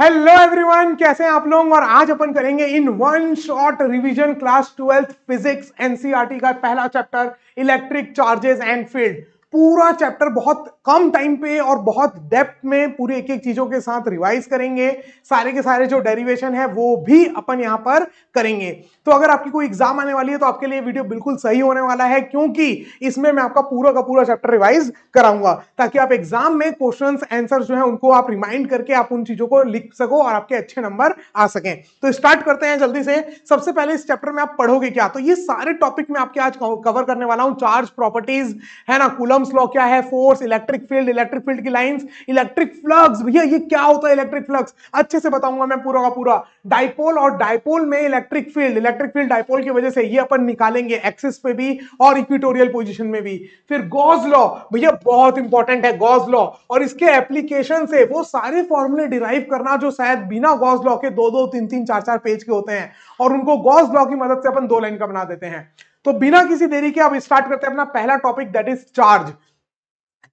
Hello everyone कैसे हैं आप लोग और आज अपन करेंगे in one short revision class twelfth physics NCERT का पहला chapter electric charges and field पूरा चैप्टर बहुत कम टाइम पे और बहुत डेप्थ में पूरे एक एक चीजों के साथ रिवाइज करेंगे सारे के सारे जो डेरिवेशन है वो भी अपन यहाँ पर करेंगे तो अगर आपकी कोई एग्जाम आने वाली है तो आपके लिए वीडियो बिल्कुल सही होने वाला है क्योंकि इसमें मैं आपका पूरा का पूरा चैप्टर रिवाइज कराऊंगा ताकि आप एग्जाम में क्वेश्चन आंसर जो है उनको आप रिमाइंड करके आप उन चीजों को लिख सको और आपके अच्छे नंबर आ सके तो स्टार्ट करते हैं जल्दी से सबसे पहले इस चैप्टर में आप पढ़ोगे क्या तो ये सारे टॉपिक में आपके आज कवर करने वाला हूँ चार्ज प्रॉपर्टीज है ना कुलम कूलम्स लॉ क्या है force electric field electric field की लाइंस इलेक्ट्रिक फ्लक्स भैया ये क्या होता है इलेक्ट्रिक फ्लक्स अच्छे से बताऊंगा मैं पूरा का पूरा डायपोल और डायपोल में electric field electric field dipole की वजह से ये अपन निकालेंगे एक्सिस पे भी और इक्विटोरियल पोजिशन में भी फिर गॉज लॉ भैया बहुत इंपॉर्टेंट है गॉज लॉ और इसके एप्लीकेशन से वो सारे फॉर्मुले डिराइव करना जो शायद बिना गॉज लॉ के दो दो तीन तीन चार चार पेज के होते हैं और उनको गॉज लॉ की मदद से अपन दो लाइन का बना देते हैं तो बिना किसी देरी के अब स्टार्ट करते हैं अपना पहला topic that is charge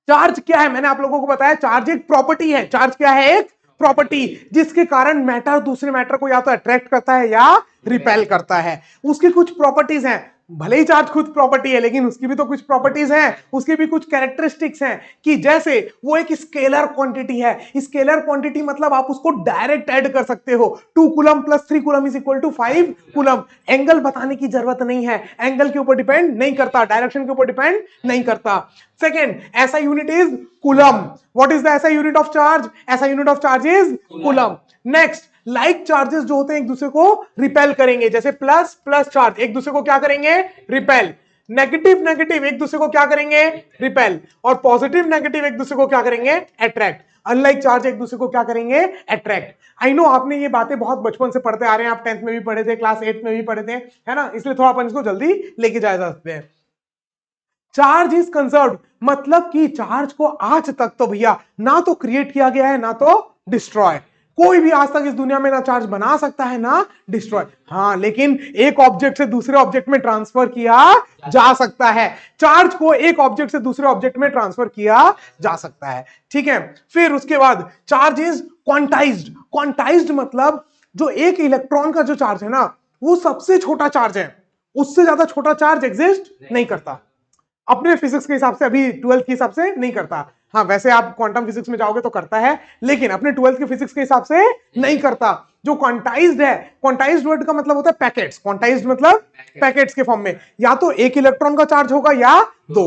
charge क्या है मैंने आप लोगों को बताया चार्ज एक प्रॉपर्टी है चार्ज क्या है एक प्रॉपर्टी जिसके कारण मैटर दूसरे मैटर को या तो अट्रैक्ट करता है या रिपेल करता है उसकी कुछ प्रॉपर्टीज हैं भले ही चार्ज खुद प्रॉपर्टी है लेकिन उसकी भी तो कुछ प्रॉपर्टीज हैं उसके भी कुछ कैरेक्टरिस्टिक्स हैं कि जैसे वो एक स्केलर क्वांटिटी है स्केलर क्वांटिटी मतलब आप उसको डायरेक्ट ऐड कर सकते हो two coulomb plus three coulomb is equal to five coulomb angle बताने की जरूरत नहीं है एंगल के ऊपर डिपेंड नहीं करता डायरेक्शन के ऊपर डिपेंड नहीं करता second SI unit is coulomb what is the SI unit of charge SI unit of charge is coulomb next like like charges जो होते हैं एक दूसरे को रिपेल करेंगे जैसे प्लस प्लस चार्ज एक दूसरे को क्या करेंगे रिपेल नेगेटिव नेगेटिव एक दूसरे को क्या करेंगे रिपेल और पॉजिटिव नेगेटिव एक दूसरे को क्या करेंगे अट्रैक्ट अनलाइक चार्ज एक दूसरे को क्या करेंगे अट्रैक्ट आई नो आपने ये बातें बहुत बचपन से पढ़ते आ रहे हैं आप टेंथ में भी पढ़े थे क्लास एट में भी पढ़े थे है ना इसलिए थोड़ा अपन इसको जल्दी लेके जा सकते हैं चार्ज इज कंजर्व मतलब कि चार्ज को आज तक तो भैया ना तो क्रिएट किया गया है ना तो डिस्ट्रॉय कोई भी आज तक इस दुनिया में ना चार्ज बना सकता है ना डिस्ट्रॉय हाँ लेकिन एक ऑब्जेक्ट से दूसरे ऑब्जेक्ट में ट्रांसफर किया जा सकता है चार्ज को एक ऑब्जेक्ट से दूसरे ऑब्जेक्ट में ट्रांसफर किया जा सकता है ठीक है फिर उसके बाद चार्ज इज क्वांटाइज क्वांटाइज मतलब जो एक इलेक्ट्रॉन का जो चार्ज है ना वो सबसे छोटा चार्ज है उससे ज्यादा छोटा चार्ज एग्जिस्ट नहीं करता अपने फिजिक्स के हिसाब से अभी ट्वेल्थ के हिसाब से नहीं करता हाँ वैसे आप क्वांटम फिजिक्स में जाओगे तो करता है लेकिन अपने ट्वेल्थ के फिजिक्स के हिसाब से नहीं करता जो क्वांटाइज्ड है क्वांटाइज्ड वर्ड का मतलब होता है पैकेट्स क्वांटाइज्ड मतलब पैकेट्स के फॉर्म में या तो एक इलेक्ट्रॉन का चार्ज होगा या दो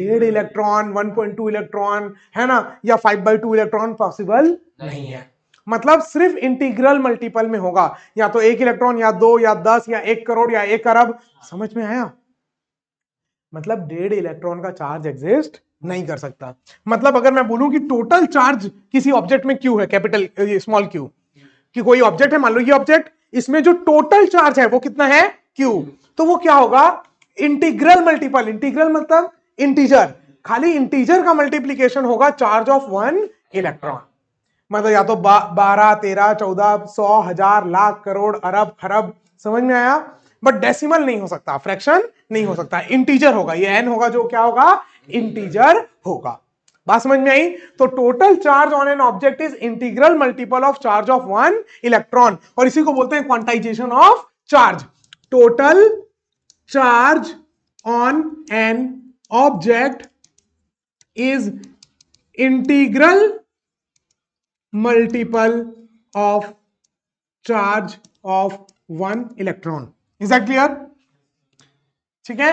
डेढ़ इलेक्ट्रॉन टू इलेक्ट्रॉन है ना या five by two electron possible नहीं है मतलब सिर्फ इंटीग्रल मल्टीपल में होगा या तो एक इलेक्ट्रॉन या दो या दस या एक करोड़ या एक अरब समझ में आया मतलब डेढ़ इलेक्ट्रॉन का चार्ज एग्जिस्ट नहीं कर सकता मतलब अगर मैं बोलूं कि टोटल चार्ज किसी ऑब्जेक्ट में क्यू है कैपिटल स्मॉल क्यू कि कोई ऑब्जेक्ट है मान लो ये ऑब्जेक्ट इसमें जो टोटल चार्ज है वो कितना है क्यू तो वो क्या होगा इंटीग्रल मल्टीपल इंटीग्रल मतलब इंटीजर खाली इंटीजर का मल्टीप्लीकेशन होगा चार्ज ऑफ वन इलेक्ट्रॉन मतलब या तो बारह तेरह चौदह सौ हजार लाख करोड़ अरब खरब समझ में आया बट डेसिमल नहीं हो सकता फ्रैक्शन नहीं हो सकता इंटीजर होगा ये एन होगा जो क्या होगा इंटीजर होगा बात समझ में आई तो total charge on an object is integral multiple of charge of one electron और इसी को बोलते हैं quantization of charge total charge on an object is integral multiple of charge of one electron is that clear ठीक है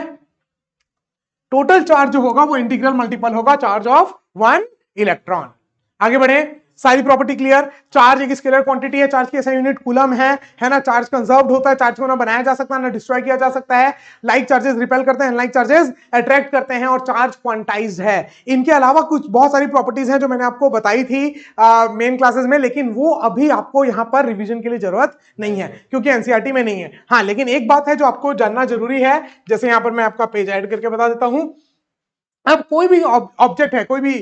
total charge जो होगा वो इंटीग्रल मल्टीपल होगा चार्ज ऑफ वन इलेक्ट्रॉन आगे बढ़े सारी प्रॉपर्टी क्लियर चार्ज एक स्केलर क्वांटिटी है चार्ज की ऐसा यूनिट कुलम है है ना चार्ज कंजर्व होता है चार्ज को ना बनाया जा सकता है ना डिस्ट्रॉय किया जा सकता है लाइक चार्जेस रिपेल करते हैं लाइक चार्जेस अट्रैक्ट करते हैं और चार्ज क्वांटाइज है इनके अलावा कुछ बहुत सारी प्रॉपर्टीज हैं जो मैंने आपको बताई थी मेन क्लासेस में लेकिन वो अभी आपको यहाँ पर रिविजन के लिए जरूरत नहीं है क्योंकि एनसीआरटी e में नहीं है हाँ लेकिन एक बात है जो आपको जानना जरूरी है जैसे यहाँ पर मैं आपका पेज एड करके बता देता हूँ अब कोई भी ऑब्जेक्ट है कोई भी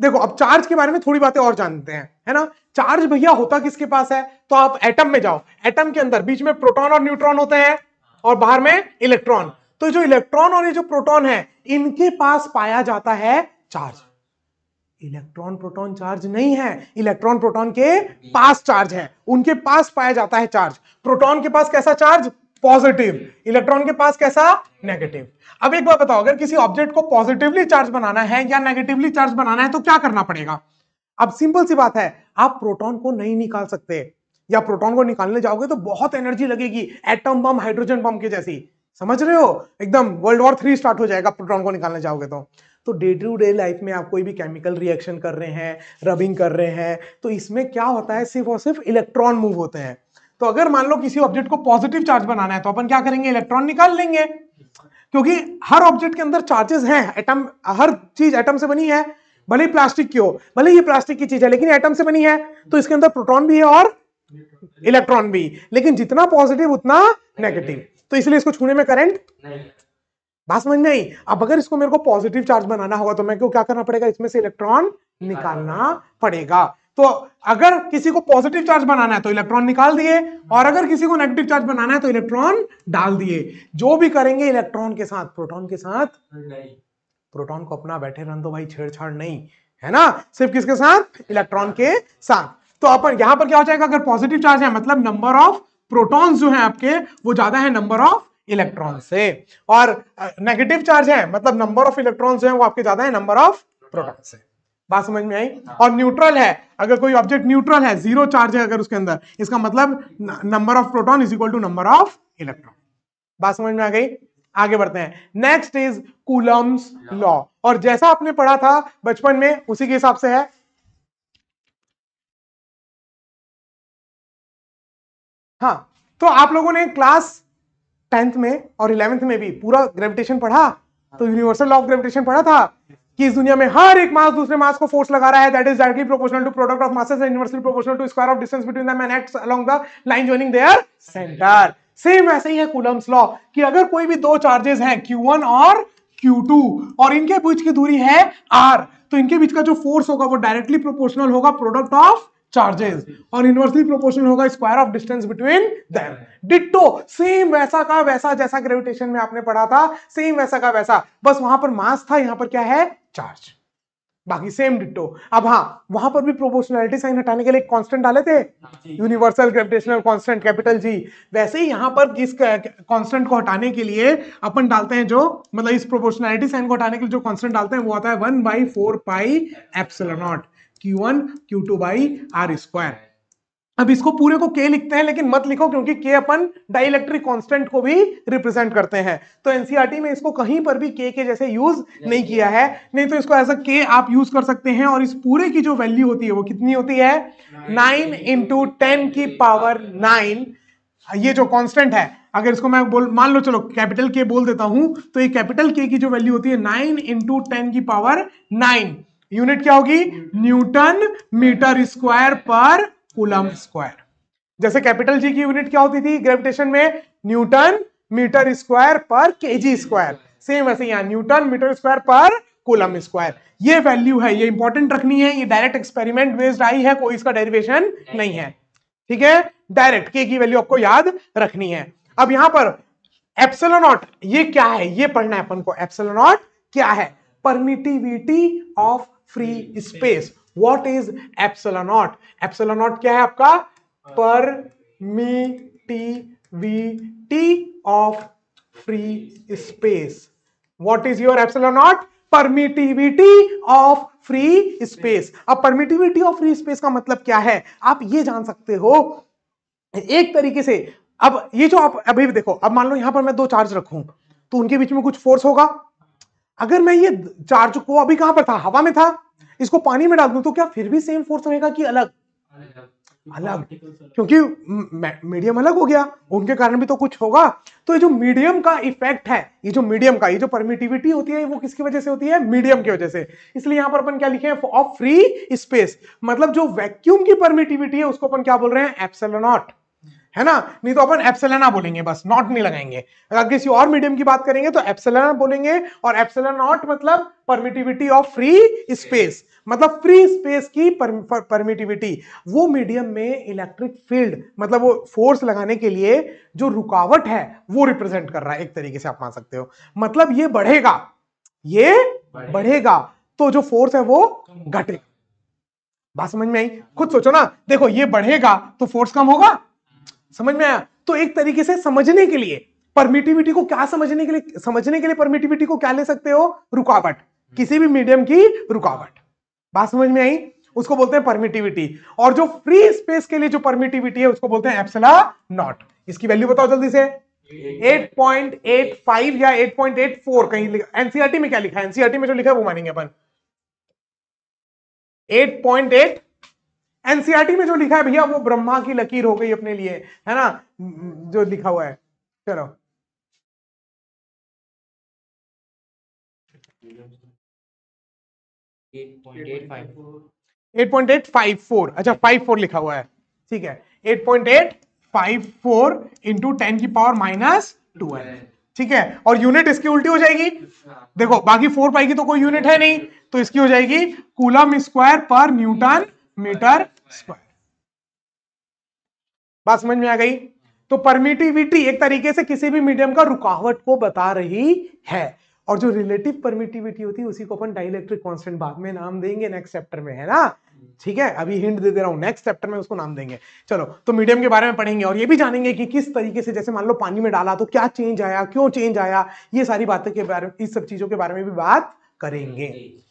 देखो अब चार्ज के बारे में थोड़ी बातें और जानते हैं है ना चार्ज भैया होता किसके पास है तो आप एटम में जाओ एटम के अंदर बीच में प्रोटॉन और न्यूट्रॉन होते हैं और बाहर में इलेक्ट्रॉन तो जो इलेक्ट्रॉन और ये जो प्रोटॉन है इनके पास पाया जाता है चार्ज इलेक्ट्रॉन प्रोटॉन चार्ज नहीं है इलेक्ट्रॉन प्रोटॉन के पास चार्ज है उनके पास पाया जाता है चार्ज प्रोटॉन के पास कैसा चार्ज पॉजिटिव इलेक्ट्रॉन के पास कैसा नेगेटिव अब एक बार बताओ अगर किसी ऑब्जेक्ट को पॉजिटिवली चार्ज बनाना है या नेगेटिवली चार्ज बनाना है तो क्या करना पड़ेगा अब सिंपल सी बात है आप प्रोटॉन को नहीं निकाल सकते या प्रोटॉन को निकालने जाओगे तो बहुत एनर्जी लगेगी एटम बम हाइड्रोजन बम के जैसी समझ रहे हो एकदम वर्ल्ड वॉर थ्री स्टार्ट हो जाएगा प्रोटॉन को निकालने जाओगे तो तो डे टू डे लाइफ में आप कोई भी केमिकल रिएक्शन कर रहे हैं रबिंग कर रहे हैं तो इसमें क्या होता है सिर्फ और सिर्फ इलेक्ट्रॉन मूव होते हैं तो अगर मान लो किसी ऑब्जेक्ट को पॉजिटिव चार्ज बनाना है तो अपन क्या करेंगे इलेक्ट्रॉन निकाल लेंगे क्योंकि हर ऑब्जेक्ट के अंदर चार्जेस हैं एटम हर चीज एटम से बनी है भले ही प्लास्टिक की हो भले ही प्लास्टिक की चीज है लेकिन एटम से बनी है तो इसके अंदर प्रोटॉन भी है और इलेक्ट्रॉन भी लेकिन जितना पॉजिटिव उतना नेगेटिव तो इसलिए इसको छूने में करंट बात समझ में आई अब अगर इसको मेरे को पॉजिटिव चार्ज बनाना होगा तो मैं को क्या करना पड़ेगा इसमें से इलेक्ट्रॉन निकालना पड़ेगा तो अगर किसी को पॉजिटिव चार्ज बनाना है तो इलेक्ट्रॉन निकाल दिए और अगर किसी को नेगेटिव चार्ज बनाना है तो इलेक्ट्रॉन डाल दिए जो भी करेंगे इलेक्ट्रॉन के साथ प्रोटॉन के साथ नहीं प्रोटॉन को अपना बैठे रहने दो भाई छेड़छाड़ नहीं है ना सिर्फ किसके साथ इलेक्ट्रॉन के साथ तो अपन यहां पर क्या हो जाएगा अगर पॉजिटिव चार्ज है मतलब नंबर ऑफ प्रोटॉन्स जो है आपके वो ज्यादा है नंबर ऑफ इलेक्ट्रॉन से और नेगेटिव चार्ज है मतलब नंबर ऑफ इलेक्ट्रॉन जो है वो आपके ज्यादा है नंबर ऑफ प्रोटॉन से बात समझ में आई और न्यूट्रल है अगर कोई ऑब्जेक्ट न्यूट्रल है जीरो चार्ज है अगर उसके अंदर इसका मतलब number of proton is equal to number of electron बात समझ में आ गई आगे बढ़ते हैं नेक्स्ट इज कूलम्स लॉ और जैसा आपने पढ़ा था बचपन में उसी के हिसाब से है हाँ तो आप लोगों ने क्लास टेंथ में और इलेवेंथ में भी पूरा ग्रेविटेशन पढ़ा तो यूनिवर्सल लॉ ऑफ ग्रेविटेशन पढ़ा था कि इस दुनिया में हर एक मास दूसरे मास को फोर्स लगा रहा है that is directly proportional to product of masses and inversely proportional to square of distance between them and acts along the line joining their centre same वैसे ही है कूलम्स लॉ कि अगर कोई भी दो चार्जेस हैं Q1 और Q2 और इनके बीच की दूरी है R तो इनके बीच का जो फोर्स होगा वो डायरेक्टली प्रोपोर्शनल होगा प्रोडक्ट ऑफ चार्जेस और इनवर्सली प्रोपोर्शन होगा square of distance between them ditto same वैसा का वैसा जैसा ग्रेविटेशन में आपने पढ़ा था सेम वैसा का वैसा बस वहां पर मास था यहां पर क्या है चार्ज बाकी सेम डिटो अब हाँ वहां पर भी प्रोपोर्शनलिटी साइन हटाने के लिए कांस्टेंट डाले थे universal gravitational constant capital G वैसे ही यहां पर इस कांस्टेंट को हटाने के लिए अपन डालते हैं जो मतलब इस प्रोपोर्शनलिटी साइन को हटाने के लिए जो कांस्टेंट डालते हैं वो आता है one by four pi epsilon naught Q1 Q2 Q two by are square अब इसको पूरे को K लिखते हैं लेकिन मत लिखो क्योंकि K अपन डाइलेक्ट्रिक कांस्टेंट को भी रिप्रेजेंट करते हैं तो एनसीईआरटी e में इसको कहीं पर भी K के जैसे यूज नहीं किया है नहीं तो इसको एज अ K आप यूज कर सकते हैं और इस पूरे की जो वैल्यू होती है वो कितनी होती है 9 इंटू टेन की पावर 9 ये जो कांस्टेंट है अगर इसको मैं बोल मान लो चलो कैपिटल के बोल देता हूं तो ये कैपिटल के की जो वैल्यू होती है नाइन इंटू टेन की पावर नाइन यूनिट क्या होगी न्यूटन मीटर स्क्वायर पर कुलम स्क्वायर जैसे कैपिटल जी की यूनिट क्या होती थी ग्रेविटेशन में न्यूटन मीटर स्क्वायर पर के स्क्वायर सेम वैसे यहां न्यूटन मीटर स्क्वायर पर कुलम स्क्वायर ये वैल्यू है ये इंपॉर्टेंट रखनी है ये डायरेक्ट एक्सपेरिमेंट बेस्ड आई है कोई इसका डेरिवेशन नहीं है ठीक है डायरेक्ट के की वैल्यू आपको याद रखनी है अब यहां पर एप्सलोनॉट ये क्या है ये पढ़ना है अपन को एप्सलोनॉट क्या है permittivity of free space what is epsilon naught epsilon naught क्या है आपका permittivity of free space what is your epsilon naught permittivity of free space अब परमिटिविटी ऑफ फ्री स्पेस का मतलब क्या है आप ये जान सकते हो एक तरीके से अब ये जो आप अभी देखो अब मान लो यहां पर मैं दो चार्ज रखू तो उनके बीच में कुछ फोर्स होगा अगर मैं ये चार्ज को अभी कहां पर था हवा में था इसको पानी में डाल दू तो क्या फिर भी सेम फोर्स रहेगा कि अलग अलग क्योंकि मीडियम अलग हो गया उनके कारण भी तो कुछ होगा तो ये जो मीडियम का इफेक्ट है ये जो मीडियम का ये जो परमिटिविटी होती है वो किसकी वजह से होती है मीडियम की वजह से इसलिए यहां पर अपन क्या लिखे ऑफ फ्री स्पेस मतलब जो वैक्यूम की परमिटिविटी है उसको अपन क्या बोल रहे हैं एप्सलोनॉट है ना नहीं तो अपन एप्सलेना बोलेंगे बस नॉट नहीं लगाएंगे अगर किसी और मीडियम की बात करेंगे तो एप्सलेना बोलेंगे और एप्सलेना नॉट मतलब परमिटिविटी ऑफ फ्री स्पेस मतलब फ्री स्पेस की परमिटिविटी वो मीडियम में इलेक्ट्रिक फील्ड मतलब वो फोर्स लगाने के लिए जो रुकावट है वो रिप्रेजेंट कर रहा है एक तरीके से आप मान सकते हो मतलब ये बढ़ेगा ये बढ़ेगा तो जो फोर्स है वो घटेगा बात समझ में आई खुद सोचो ना देखो ये बढ़ेगा तो फोर्स कम होगा समझ में आया तो एक तरीके से समझने के लिए परमिटिविटी को क्या समझने के लिए समझने के लिए परमिटिविटी को क्या ले सकते हो रुकावट किसी भी मीडियम की रुकावट बात समझ में आई उसको बोलते हैं परमिटिविटी और जो फ्री स्पेस के लिए जो परमिटिविटी है उसको बोलते हैं एप्सला नॉट इसकी वैल्यू बताओ जल्दी से 8.85 या 8.84 कहीं एनसीआरटी e में क्या लिखा है एनसीआरटी e में जो लिखा है वो मानेंगे अपन 8.8 एनसीआरटी में जो लिखा है भैया वो ब्रह्मा की लकीर हो गई अपने लिए है ना जो लिखा हुआ है चलो eight point eight five four अच्छा फाइव फोर लिखा हुआ है ठीक है eight point eight five four into ten की पावर माइनस टू है ठीक है और यूनिट इसकी उल्टी हो जाएगी देखो बाकी फोर पाई की तो कोई यूनिट है नहीं तो इसकी हो जाएगी कूलम स्क्वायर पर न्यूटन मीटर स्क्वायर बात समझ में आ गई तो परमिटिविटी एक तरीके से किसी भी मीडियम का रुकावट को बता रही है और जो रिलेटिव परमिटिविटी होती है उसी को अपन डाइलेक्ट्रिक कांस्टेंट बाद में नाम देंगे नेक्स्ट चैप्टर में है ना ठीक है अभी हिंट दे दे रहा हूं नेक्स्ट चैप्टर में उसको नाम देंगे चलो तो मीडियम के बारे में पढ़ेंगे और ये भी जानेंगे कि किस तरीके से जैसे मान लो पानी में डाला तो क्या चेंज आया क्यों चेंज आया ये सारी बातों के बारे में इस सब चीजों के बारे में भी बात करेंगे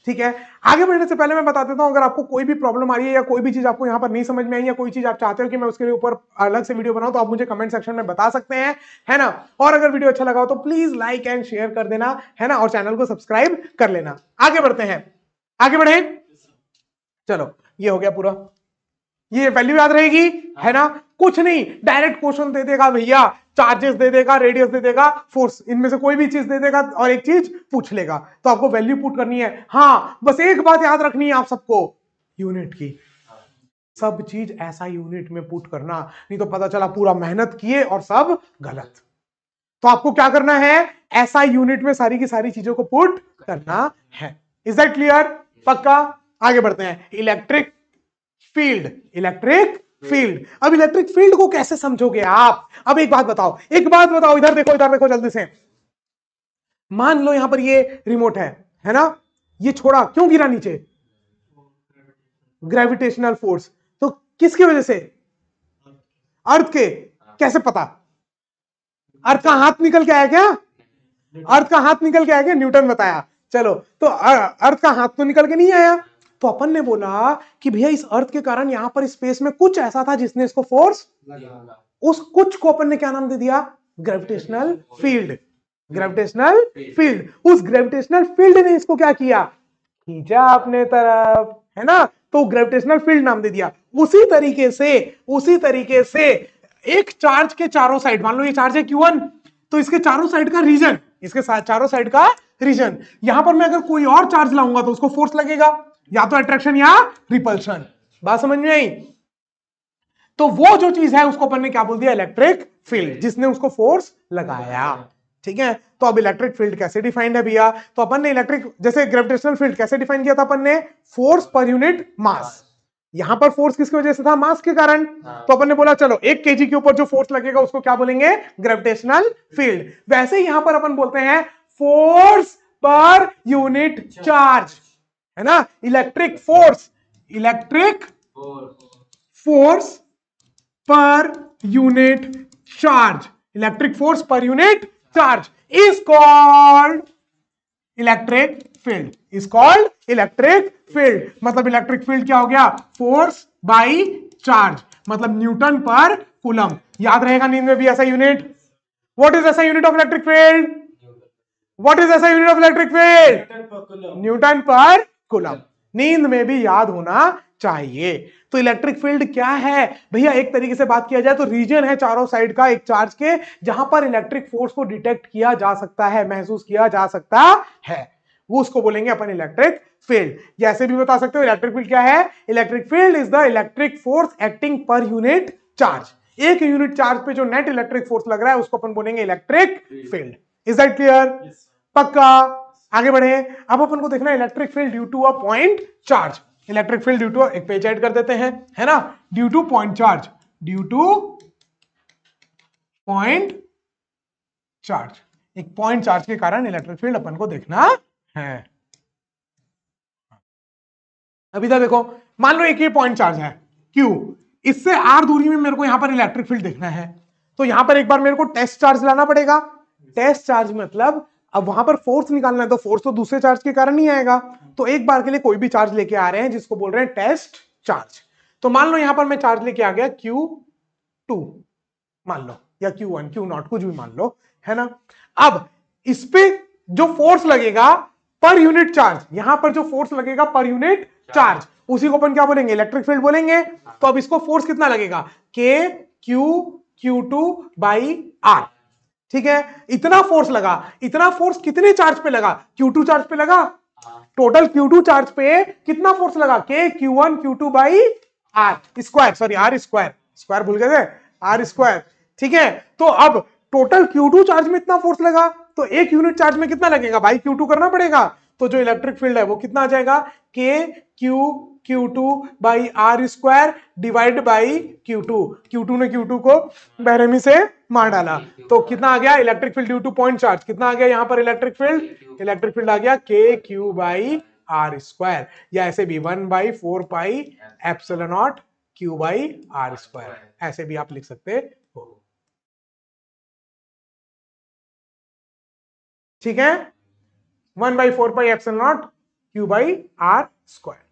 ठीक है आगे बढ़ने से पहले मैं बता देता हूं अगर आपको कोई भी प्रॉब्लम आ रही है या कोई भी चीज आपको यहां पर नहीं समझ में आई या कोई चीज आप चाहते हो कि मैं उसके ऊपर अलग से वीडियो बनाऊं तो आप मुझे कमेंट सेक्शन में बता सकते हैं है ना और अगर वीडियो अच्छा लगा हो तो प्लीज लाइक एंड शेयर कर देना है ना और चैनल को सब्सक्राइब कर लेना आगे बढ़ते हैं आगे बढ़े चलो ये हो गया पूरा ये वैल्यू याद रहेगी है ना कुछ नहीं डायरेक्ट क्वेश्चन दे देगा भैया चार्जेस दे देगा रेडियस दे देगा फोर्स इनमें से कोई भी चीज दे देगा और एक चीज पूछ लेगा तो आपको वैल्यू पुट करनी है हाँ बस एक बात याद रखनी है आप सबको यूनिट की सब चीज ऐसा यूनिट में पुट करना नहीं तो पता चला पूरा मेहनत किए और सब गलत तो आपको क्या करना है ऐसा यूनिट में सारी की सारी चीजों को पुट करना है इज दैट क्लियर पक्का आगे बढ़ते हैं इलेक्ट्रिक फील्ड इलेक्ट्रिक फील्ड अब इलेक्ट्रिक फील्ड को कैसे समझोगे आप अब एक बात बताओ एक बात बताओ इधर देखो इधर देखो जल्दी से मान लो यहां पर ये रिमोट है है ना ये छोड़ा क्यों गिरा नीचे ग्रेविटेशनल फोर्स तो किसकी वजह से अर्थ के कैसे पता अर्थ का हाथ निकल के आया क्या अर्थ का हाथ निकल के आया क्या न्यूटन बताया चलो तो अर्थ का हाथ तो निकल के नहीं आया तो अपन ने बोला कि भैया इस अर्थ के कारण यहां पर स्पेस में कुछ ऐसा था जिसने इसको फोर्स उस कुछ को अपन ने क्या नाम दे दिया ग्रेविटेशनल फील्ड ग्रेविटेशनल फील्ड उस ग्रेविटेशनल फील्ड ने इसको क्या किया खींचा अपने तरफ है ना तो ग्रेविटेशनल फील्ड नाम दे दिया उसी तरीके से उसी तरीके से एक चार्ज के चारों साइड मान लो ये चार्ज है Q1 तो इसके चारों साइड का रीजन इसके चारों साइड का रीजन यहां पर मैं अगर कोई और चार्ज लाऊंगा तो उसको फोर्स लगेगा या तो अट्रैक्शन या रिपल्शन बात समझ में आई तो वो जो चीज है उसको अपन ने क्या बोल दिया इलेक्ट्रिक फील्ड जिसने उसको फोर्स लगाया ठीक है तो अब इलेक्ट्रिक फील्ड कैसे डिफाइंड है भैया तो अपन ने इलेक्ट्रिक जैसे ग्रेविटेशनल फील्ड कैसे डिफाइन किया था अपन ने फोर्स पर यूनिट मास यहां पर फोर्स किसकी वजह से था मास के कारण हाँ। तो अपन ने बोला चलो एक केजी के ऊपर जो फोर्स लगेगा उसको क्या बोलेंगे ग्रेविटेशनल फील्ड वैसे यहां पर अपन बोलते हैं फोर्स पर यूनिट चार्ज है ना electric force electric force per unit charge electric force per unit charge is called electric field is called electric field मतलब इलेक्ट्रिक फील्ड क्या हो गया फोर्स बाई चार्ज मतलब न्यूटन पर कुलम याद रहेगा नींद में भी SI unit what is SI unit of electric field what is SI unit of electric field newton per coulomb नींद में भी याद होना चाहिए तो इलेक्ट्रिक फील्ड क्या है भैया एक तरीके से बात किया जाए तो रीजन है चारों साइड का एक चार्ज के जहां पर इलेक्ट्रिक फोर्स को डिटेक्ट किया जा सकता है महसूस किया जा सकता है वो उसको बोलेंगे अपन इलेक्ट्रिक फील्ड जैसे भी बता सकते हो इलेक्ट्रिक फील्ड क्या है electric field is the electric force acting per unit charge एक यूनिट चार्ज पे जो नेट इलेक्ट्रिक फोर्स लग रहा है उसको अपन बोलेंगे electric field is that clear पक्का आगे बढ़े अब अपन को देखना electric field due to a point charge electric field due to एक पेज ऐड कर देते हैं है ना due to point charge due to point charge एक पॉइंट चार्ज के कारण इलेक्ट्रिक फील्ड अपन को देखना है अभी तक देखो मान लो एक ये पॉइंट चार्ज है क्यू इससे आर दूरी में मेरे को यहां पर इलेक्ट्रिक फील्ड देखना है तो यहां पर एक बार मेरे को टेस्ट चार्ज लाना पड़ेगा टेस्ट चार्ज मतलब अब वहां पर फोर्स निकालना है तो फोर्स तो दूसरे चार्ज के कारण ही आएगा तो एक बार के लिए कोई भी चार्ज लेके आ रहे हैं जिसको बोल रहे हैं टेस्ट चार्ज तो मान लो यहां पर मैं चार्ज लेके आ गया क्यू टू मान लो या क्यू वन क्यू नॉट कुछ भी मान लो है ना अब इस पे जो फोर्स लगेगा पर यूनिट चार्ज यहां पर जो फोर्स लगेगा पर यूनिट चार्ज उसी को अपन क्या बोलेंगे इलेक्ट्रिक फील्ड बोलेंगे तो अब इसको फोर्स कितना लगेगा K Q Q two by R ठीक है इतना फोर्स लगा इतना फोर्स कितने चार्ज पे लगा Q2 चार्ज पे लगा टोटल Q2 चार्ज पे कितना फोर्स लगा K Q1 Q2 by are square sorry R square square भूल गए थे आर स्क्वायर ठीक है तो अब टोटल Q2 चार्ज में इतना फोर्स लगा तो एक यूनिट चार्ज में कितना लगेगा भाई Q2 करना पड़ेगा तो जो इलेक्ट्रिक फील्ड है वो कितना आ जाएगा के Q Q two by are square divide by Q two Q two ने क्यू टू को बहरेमी से मार डाला हाँ, तो हाँ। कितना आ गया electric field due to point charge कितना आ गया यहाँ पर इलेक्ट्रिक फील्ड इलेक्ट्रिक फील्ड आ गया K Q by are square या ऐसे भी one by four pi epsilon naught Q by are square ऐसे भी आप लिख सकते हो ठीक है one by four pi epsilon naught Q by are square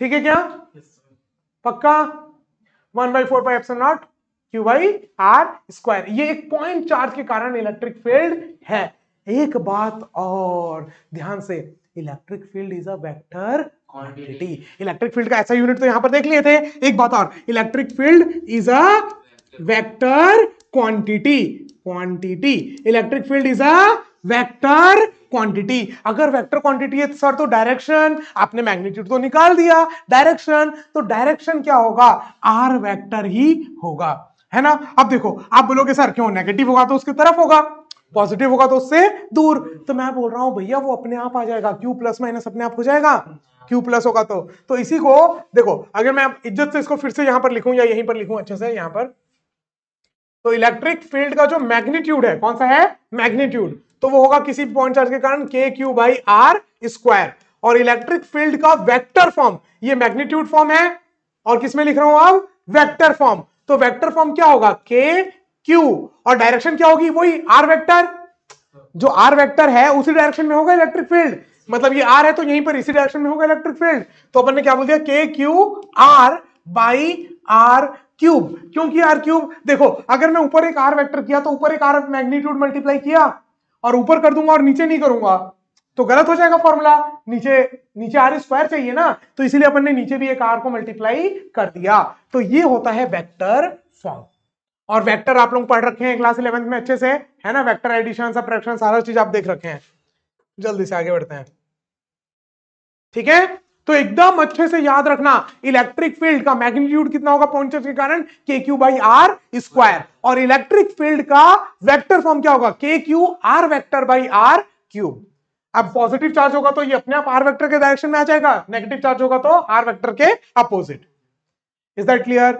ठीक है क्या yes, पक्का one by four by epsilon naught Q by are square ये एक पॉइंट चार्ज के कारण इलेक्ट्रिक फील्ड है एक बात और ध्यान से electric field is a vector quantity electric field का ऐसा यूनिट तो यहां पर देख लिए थे एक बात और electric field is a vector quantity quantity electric field is a vector quantity अगर वेक्टर क्वांटिटी है सर तो डायरेक्शन तो आपने मैग्नीट्यूड तो निकाल दिया डायरेक्शन तो डायरेक्शन क्या होगा आर वेक्टर ही होगा है ना अब देखो आप बोलोगे सर क्यों नेगेटिव होगा तो उसकी तरफ होगा पॉजिटिव होगा तो उससे दूर तो मैं बोल रहा हूं भैया वो अपने आप आ जाएगा क्यू प्लस माइनस अपने आप हो जाएगा क्यू प्लस होगा तो तो इसी को देखो अगर मैं इज्जत से इसको फिर से यहां पर लिखूं या यहीं पर लिखूं अच्छे से यहां पर तो इलेक्ट्रिक फील्ड का जो मैग्नीट्यूड है कौन सा है मैग्नीट्यूड तो वो होगा किसी पॉइंट चार्ज के कारण K Q by are square और इलेक्ट्रिक फील्ड का वेक्टर फॉर्म ये मैग्नीट्यूड फॉर्म है और किसमें लिख रहा हूं अब वेक्टर फॉर्म तो वेक्टर फॉर्म क्या होगा के क्यू और डायरेक्शन क्या होगी वही आर वेक्टर जो आर वेक्टर है उसी डायरेक्शन में होगा इलेक्ट्रिक फील्ड मतलब ये आर है तो यहीं पर इसी डायरेक्शन में होगा इलेक्ट्रिक फील्ड तो अपन ने क्या बोल दिया K Q R by are cube क्योंकि आर क्यूब देखो अगर मैं ऊपर एक आर वेक्टर किया तो ऊपर एक आर मैग्नीट्यूड मल्टीप्लाई किया और ऊपर कर दूंगा और नीचे नहीं करूंगा तो गलत हो जाएगा फॉर्मूला नीचे नीचे आर स्क्वायर चाहिए ना तो इसीलिए अपन ने नीचे भी एक आर को मल्टीप्लाई कर दिया तो ये होता है वेक्टर फॉर्म और वेक्टर आप लोग पढ़ रखे हैं क्लास इलेवेंथ में अच्छे से है ना वेक्टर एडिशन सब्ट्रैक्शन सारा चीज आप देख रखे हैं जल्दी से आगे बढ़ते हैं ठीक है तो एकदम अच्छे से याद रखना इलेक्ट्रिक फील्ड का मैग्नीट्यूड कितना होगा पॉइंट के कारण K Q by are square और इलेक्ट्रिक फील्ड का वेक्टर फॉर्म क्या होगा K Q R vector by are cube अब पॉजिटिव चार्ज होगा तो ये अपने आप आर वेक्टर के डायरेक्शन में आ जाएगा नेगेटिव चार्ज होगा तो आर वेक्टर के अपोजिट इज दैट क्लियर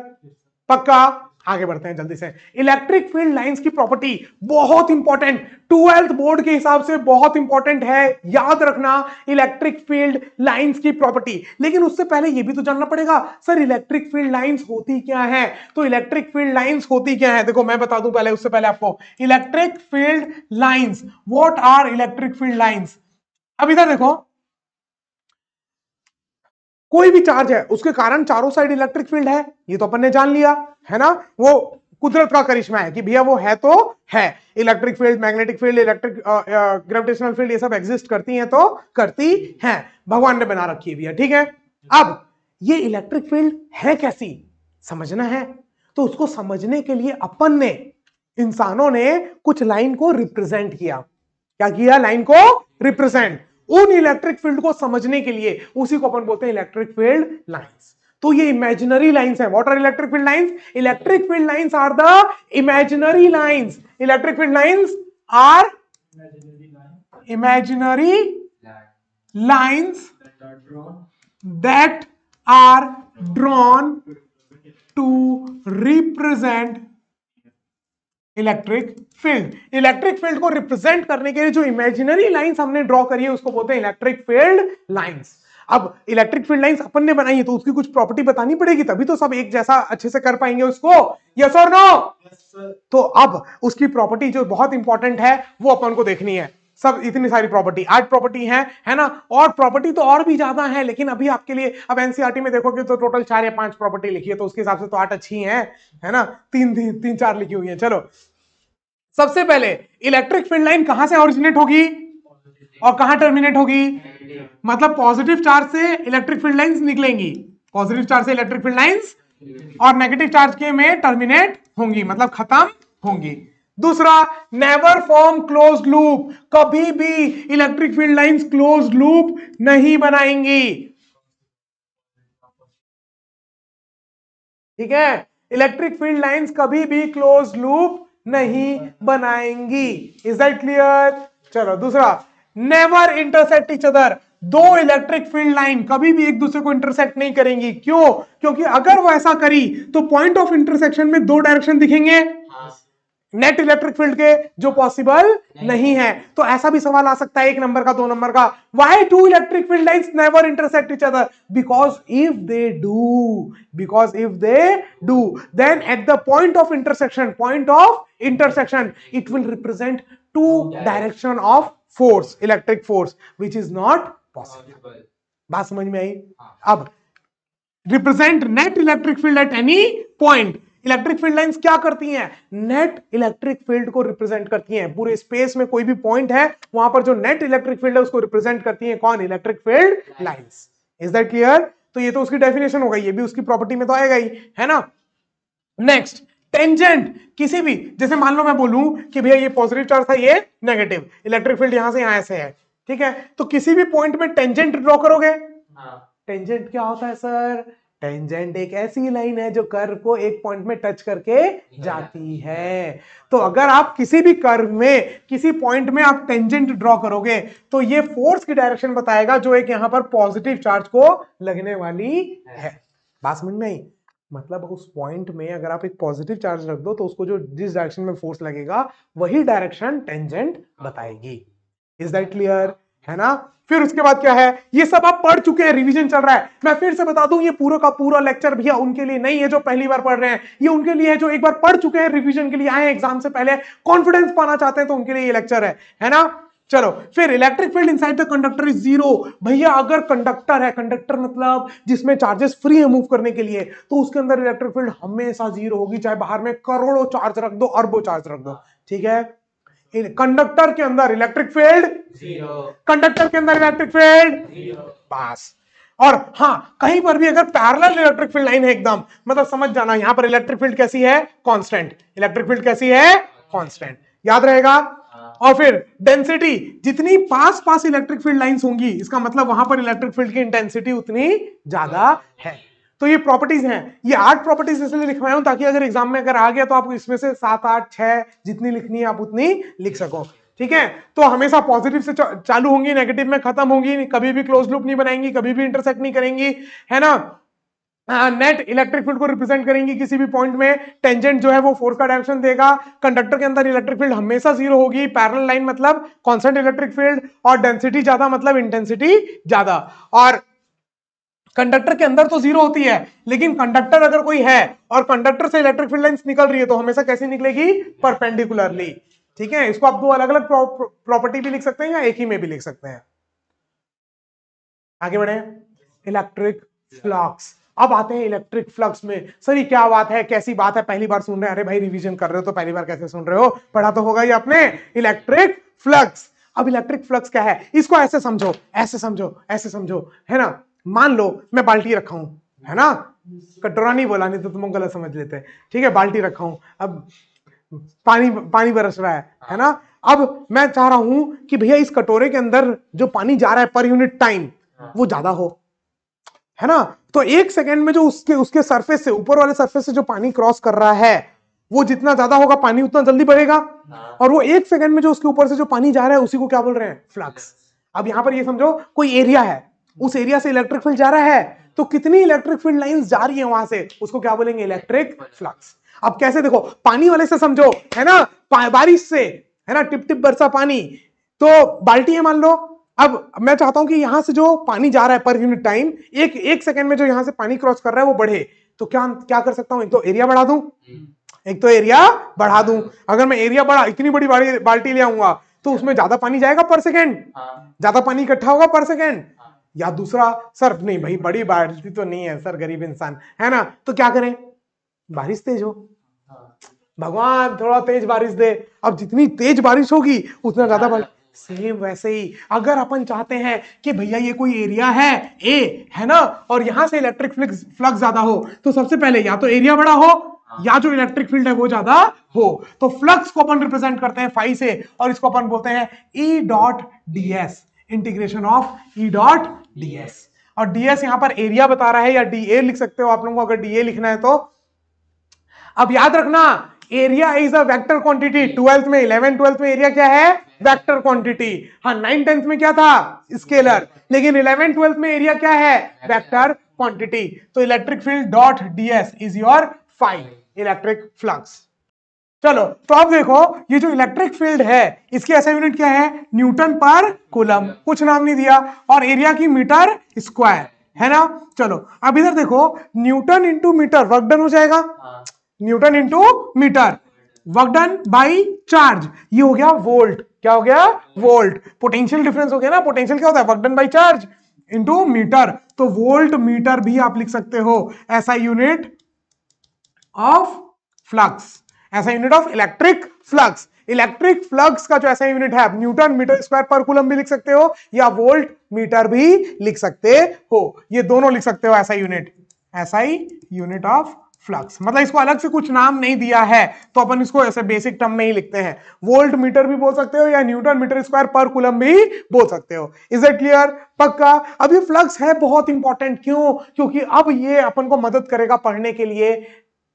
पक्का आगे बढ़ते हैं जल्दी से इलेक्ट्रिक फील्ड लाइंस की प्रॉपर्टी बहुत इंपॉर्टेंट ट्वेल्थ बोर्ड के हिसाब से बहुत इंपॉर्टेंट है याद रखना इलेक्ट्रिक फील्ड लाइंस की प्रॉपर्टी लेकिन उससे पहले यह भी तो जानना पड़ेगा सर इलेक्ट्रिक फील्ड लाइंस होती क्या है तो इलेक्ट्रिक फील्ड लाइंस होती क्या है देखो मैं बता दूं पहले उससे पहले आपको electric field lines what are electric field lines अब इधर देखो कोई भी चार्ज है उसके कारण चारों साइड इलेक्ट्रिक फील्ड है ये तो अपन ने जान लिया है ना वो कुदरत का करिश्मा है कि भैया वो है तो है electric field magnetic field electric gravitational field ये सब एग्जिस्ट करती हैं तो करती हैं भगवान ने बना रखी है भैया ठीक है अब ये इलेक्ट्रिक फील्ड है कैसी समझना है तो उसको समझने के लिए अपन ने इंसानों ने कुछ लाइन को रिप्रेजेंट किया क्या किया लाइन को रिप्रेजेंट उन इलेक्ट्रिक फील्ड को समझने के लिए उसी को अपन बोलते हैं इलेक्ट्रिक फील्ड लाइंस तो ये इमेजिनरी लाइंस है what are electric field lines electric field lines are the imaginary lines electric field lines are imaginary lines that are drawn to represent electric field electric field को represent करने के लिए जो imaginary lines हमने draw करी है उसको बोलते हैं इलेक्ट्रिक फील्ड लाइंस अब इलेक्ट्रिक फील्ड लाइंस अपन ने बनाई है तो उसकी कुछ प्रॉपर्टी बतानी पड़ेगी तभी तो सब एक जैसा अच्छे से कर पाएंगे उसको यस और नो तो अब उसकी प्रॉपर्टी जो बहुत इंपॉर्टेंट है वो अपन को देखनी है सब इतनी सारी प्रॉपर्टी आठ प्रॉपर्टी है है ना और प्रॉपर्टी तो और भी ज्यादा है लेकिन अभी आपके लिए अब एनसीआरटी e में देखोगे तो टोटल चार या पांच प्रॉपर्टी लिखी है तो उसके हिसाब से तो आठ अच्छी है है ना तीन तीन चार लिखी हुई है चलो सबसे पहले इलेक्ट्रिक फील्ड लाइन कहां से ओरिजिनेट होगी और कहां टर्मिनेट होगी मतलब पॉजिटिव चार्ज से इलेक्ट्रिक फील्ड लाइंस निकलेंगी पॉजिटिव चार्ज से इलेक्ट्रिक फील्ड लाइंस और नेगेटिव चार्ज के में टर्मिनेट होंगी मतलब खत्म होंगी दूसरा नेवर फॉर्म क्लोज लूप कभी भी electric field lines close loop नहीं बनाएंगी ठीक है इलेक्ट्रिक फील्ड लाइन्स कभी भी क्लोज लूप नहीं बनाएंगी इज दैट क्लियर चलो दूसरा नेवर इंटरसेक्ट इच अदर दो इलेक्ट्रिक फील्ड लाइन कभी भी एक दूसरे को इंटरसेक्ट नहीं करेंगी क्यों क्योंकि अगर वो ऐसा करी तो पॉइंट ऑफ इंटरसेक्शन में दो डायरेक्शन दिखेंगे हाँ। नेट इलेक्ट्रिक फील्ड के जो पॉसिबल नहीं, नहीं है तो ऐसा भी सवाल आ सकता है एक नंबर का दो नंबर का why two electric field line never intersect each other because if they do because if they do then at the point of intersection point of intersection it will represent two direction of force electric force which is not possible बात समझ में आई हाँ। अब represent net electric field at any point electric field lines क्या करती हैं net electric field को रिप्रेजेंट करती हैं पूरे स्पेस में कोई भी पॉइंट है वहां पर जो नेट इलेक्ट्रिक फील्ड है उसको रिप्रेजेंट करती हैं कौन electric field lines is that clear तो ये तो उसकी डेफिनेशन होगा ये भी उसकी प्रॉपर्टी में तो आएगा ही है ना नेक्स्ट टेंजेंट किसी भी जैसे मान लो मैं बोलूं कि भैया ये पॉजिटिव चार्ज था ये नेगेटिव इलेक्ट्रिक फील्ड यहां से यहां ऐसे है ठीक है तो किसी भी पॉइंट में टेंजेंट ड्रॉ करोगे टेंजेंट हाँ। क्या होता है सर टेंजेंट एक ऐसी लाइन है जो कर्व को एक पॉइंट में टच करके जाती है तो अगर आप किसी भी कर्व में किसी पॉइंट में आप टेंजेंट ड्रॉ करोगे तो ये फोर्स की डायरेक्शन बताएगा जो एक यहां पर पॉजिटिव चार्ज को लगने वाली है बात समझ में आई मतलब उस पॉइंट में अगर आप एक पॉजिटिव चार्ज रख दो तो उसको जो जिस डायरेक्शन में फोर्स लगेगा वही डायरेक्शन हाँ। टेंजेंट बताएगी इज दैट क्लियर है ना फिर उसके बाद क्या है ये सब आप पढ़ चुके हैं रिवीजन चल रहा है मैं फिर से बता दूं ये पूरा का पूरा लेक्चर भैया उनके लिए नहीं है जो पहली बार पढ़ रहे हैं ये उनके लिए है जो एक बार पढ़ चुके हैं रिवीजन के लिए आए एग्जाम से पहले कॉन्फिडेंस पाना चाहते हैं तो उनके लिए ये लेक्चर है है ना चलो फिर electric field inside the conductor is zero भैया अगर कंडक्टर है कंडक्टर मतलब जिसमें चार्जेस फ्री है मूव करने के लिए तो उसके अंदर इलेक्ट्रिक फील्ड हमेशा जीरो होगी चाहे बाहर में करोड़ों चार्ज रख दो अरबों चार्ज रख दो ठीक है कंडक्टर के अंदर इलेक्ट्रिक फील्ड कंडक्टर के अंदर इलेक्ट्रिक फील्ड बस और हाँ कहीं पर भी अगर पैरेलल इलेक्ट्रिक फील्ड लाइन है एकदम मतलब समझ जाना यहां पर इलेक्ट्रिक फील्ड कैसी है कांस्टेंट इलेक्ट्रिक फील्ड कैसी है कांस्टेंट याद रहेगा हाँ। और फिर डेंसिटी जितनी पास पास इलेक्ट्रिक फील्ड लाइंस होंगी इसका मतलब वहां पर इलेक्ट्रिक फील्ड की इंटेंसिटी उतनी ज्यादा हाँ। है तो ये प्रॉपर्टीज हैं ये आठ प्रॉपर्टीज इसलिए लिखवाया हूं ताकि अगर एग्जाम में अगर आ गया तो आप इसमें से सात आठ छह जितनी लिखनी है आप उतनी लिख सको ठीक है तो हमेशा पॉजिटिव से चालू होंगी नेगेटिव में खत्म होंगी कभी भी क्लोज लूप नहीं बनाएंगी कभी भी इंटरसेक्ट नहीं करेंगी है ना नेट इलेक्ट्रिक फील्ड को रिप्रेजेंट करेंगी किसी भी पॉइंट में टेंजेंट जो है वो फोर्स का डायरेक्शन देगा कंडक्टर के अंदर इलेक्ट्रिक फील्ड हमेशा जीरो होगी पैरल लाइन मतलब कॉन्सेंट इलेक्ट्रिक फील्ड और डेंसिटी ज्यादा मतलब इंटेंसिटी ज्यादा और कंडक्टर के अंदर तो जीरो होती है लेकिन कंडक्टर अगर कोई है और कंडक्टर से इलेक्ट्रिक फील्ड लाइंस निकल रही है तो हमेशा कैसे निकलेगी परपेंडिकुलरली ठीक है इसको आप दो अलग अलग प्रॉपर्टी भी लिख सकते हैं या एक ही में भी लिख सकते हैं आगे बढ़े इलेक्ट्रिक फ्लक्स अब आते हैं इलेक्ट्रिक फ्लक्स में सर ये क्या बात है कैसी बात है पहली बार सुन रहे हैं अरे भाई रिवीजन कर रहे हो तो पहली बार कैसे सुन रहे हो पढ़ा तो होगा ही आपने इलेक्ट्रिक फ्लक्स अब इलेक्ट्रिक फ्लक्स क्या है इसको ऐसे समझो ऐसे समझो ऐसे समझो है ना मान लो मैं बाल्टी रखा हूं है ना कटोरा नहीं बोला नहीं तो तुम गलत समझ लेते हैं ठीक है बाल्टी रखा हूं अब पानी पानी बरस रहा है है ना अब मैं चाह रहा हूं कि भैया इस कटोरे के अंदर जो पानी जा रहा है पर यूनिट टाइम हाँ। वो ज्यादा हो है ना तो एक सेकेंड में जो उसके उसके सरफेस से ऊपर वाले सरफेस से जो पानी क्रॉस कर रहा है वो जितना ज्यादा होगा पानी उतना जल्दी बढ़ेगा हाँ। और वो एक सेकंड में जो उसके ऊपर से जो पानी जा रहा है उसी को क्या बोल रहे हैं फ्लक्स अब यहां पर ये समझो कोई एरिया है उस एरिया से इलेक्ट्रिक फील्ड जा रहा है तो कितनी इलेक्ट्रिक फील्ड लाइन जा रही है वहां से उसको क्या बोलेंगे इलेक्ट्रिक फ्लक्स अब कैसे देखो पानी वाले से समझो है ना बारिश से है ना टिप टिप बरसा पानी तो बाल्टी है मान लो अब मैं चाहता हूं कि यहां से जो पानी जा रहा है पर यूनिट टाइम एक एक सेकंड में जो यहां से पानी क्रॉस कर रहा है वो बढ़े तो क्या क्या कर सकता हूं एक तो एरिया बढ़ा दू एक तो एरिया बढ़ा दू अगर मैं एरिया बढ़ा इतनी बड़ी बाल्टी ले आऊंगा तो उसमें ज्यादा पानी जाएगा पर सेकेंड हाँ। ज्यादा पानी इकट्ठा होगा पर सेकेंड या दूसरा सर नहीं भाई बड़ी बारिश तो नहीं है सर गरीब इंसान है ना तो क्या करें बारिश तेज हो भगवान थोड़ा तेज बारिश दे अब जितनी तेज बारिश होगी उतना ज्यादा बारिश सेम वैसे ही अगर अपन चाहते हैं कि भैया ये कोई एरिया है ए है ना और यहां से इलेक्ट्रिक फ्लक्स ज्यादा हो तो सबसे पहले या तो एरिया बड़ा हो या जो इलेक्ट्रिक फील्ड है वो ज्यादा हो तो फ्लक्स को अपन रिप्रेजेंट करते हैं फाइव से और इसको अपन बोलते हैं E dot D S integration of E dot DS और डीएस यहां पर एरिया बता रहा है या डीए लिख सकते हो आप लोगों को अगर डीए लिखना है तो अब याद रखना area is a vector quantity twelfth में इलेवन ट्वेल्थ में एरिया क्या है वेक्टर क्वांटिटी हाँ नाइन टेंथ में क्या था स्केलर लेकिन इलेवन ट्वेल्थ में एरिया क्या है वेक्टर क्वांटिटी तो electric field dot DS is your file electric flux चलो तो अब देखो ये जो इलेक्ट्रिक फील्ड है इसकी ऐसा यूनिट क्या है न्यूटन पर कुलम कुछ नाम नहीं दिया और एरिया की मीटर स्क्वायर है ना चलो अब इधर देखो न्यूटन इंटू मीटर वर्कडन हो जाएगा newton into metre work done by charge ये हो गया वोल्ट क्या हो गया वोल्ट पोटेंशियल डिफरेंस हो गया ना पोटेंशियल क्या होता है work done by charge into metre तो वोल्ट मीटर भी आप लिख सकते हो SI unit of flux SI unit of electric flux electric flux का जो ऐसा यूनिट है न्यूटन मीटर स्क्वायर पर कुलम भी लिख सकते हो या वोल्ट मीटर भी लिख सकते हो ये दोनों लिख सकते हो ऐसा यूनिट ऐसा ही यूनिट ऑफ फ्लक्स मतलब इसको अलग से कुछ नाम नहीं दिया है तो अपन इसको ऐसे बेसिक टर्म में ही लिखते हैं वोल्ट मीटर भी बोल सकते हो या न्यूटन मीटर स्क्वायर पर कुलम भी बोल सकते हो इज इट क्लियर पक्का अब ये फ्लक्स है बहुत इंपॉर्टेंट क्यों क्योंकि अब ये अपन को मदद करेगा पढ़ने के लिए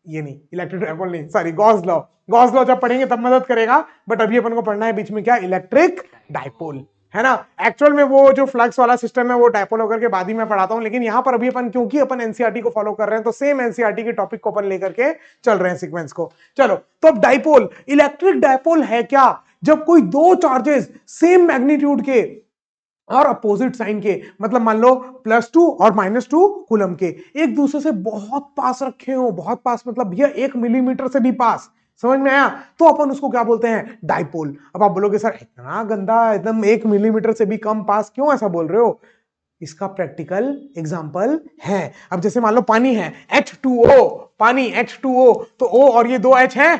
ये नहीं इलेक्ट्रिक डायपोल नहीं sorry Gauss law Gauss law जब पढ़ेंगे तब मदद करेगा बट अभी अपन को पढ़ना है बीच में क्या इलेक्ट्रिक डायपोल है ना एक्चुअल में वो जो फ्लक्स वाला सिस्टम है वो डायपोल होकर के बाद ही मैं पढ़ाता हूँ लेकिन यहाँ पर अभी अपन क्योंकि अपन एनसीआरटी e को फॉलो कर रहे हैं तो सेम एनसीआरटी e के टॉपिक को अपन लेकर के चल रहे हैं सीक्वेंस को चलो तो अब डायपोल इलेक्ट्रिक डायपोल है क्या जब कोई दो चार्जेस सेम मैग्नीट्यूड के और अपोजिट साइन के मतलब मान लो प्लस टू और माइनस टू कुलम के एक दूसरे से बहुत पास रखे हो बहुत पास मतलब भैया एक मिलीमीटर से भी पास समझ में आया तो अपन उसको क्या बोलते हैं डाइपोल अब आप बोलोगे सर इतना गंदा एकदम एक मिलीमीटर से भी कम पास क्यों ऐसा बोल रहे हो इसका प्रैक्टिकल एग्जाम्पल है अब जैसे मान लो पानी है ओ पानी ओ तो ओ और ये दो एच है,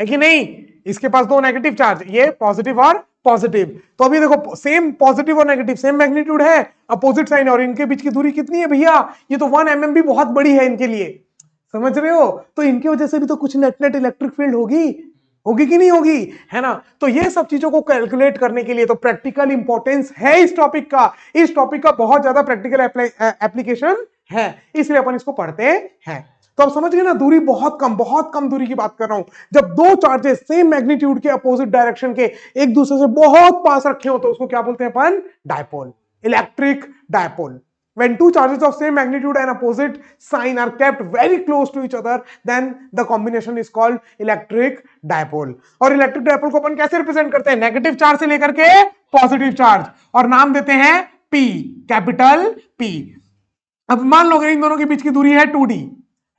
है कि नहीं इसके पास दो नेगेटिव चार्ज ये पॉजिटिव और पॉजिटिव तो अभी देखो सेम पॉजिटिव और नेगेटिव सेम मैग्नीट्यूड है अपोजिट साइन और इनके बीच की दूरी कितनी है भैया ये तो वन एम mm भी बहुत बड़ी है इनके लिए समझ रहे हो तो इनके वजह से भी तो कुछ नेट नेट इलेक्ट्रिक फील्ड होगी होगी कि नहीं होगी है ना तो ये सब चीजों को कैलकुलेट करने के लिए तो प्रैक्टिकल इंपॉर्टेंस है इस टॉपिक का इस टॉपिक का बहुत ज्यादा प्रैक्टिकल एप्लीकेशन है इसलिए अपन इसको पढ़ते हैं तो आप समझ गए ना दूरी बहुत कम बहुत कम दूरी की बात कर रहा हूं जब दो चार्जेस सेम मैग्नीट्यूड के अपोजिट डायरेक्शन के एक दूसरे से बहुत पास रखे हो तो उसको क्या बोलते हैं अपन dipole electric dipole when two charges of same magnitude and opposite sign are kept very close to each other then the combination is called electric dipole और electric dipole को अपन कैसे represent करते हैं negative charge से लेकर के positive charge और नाम देते हैं P capital P अब मान लो इन दोनों के बीच की दूरी है 2d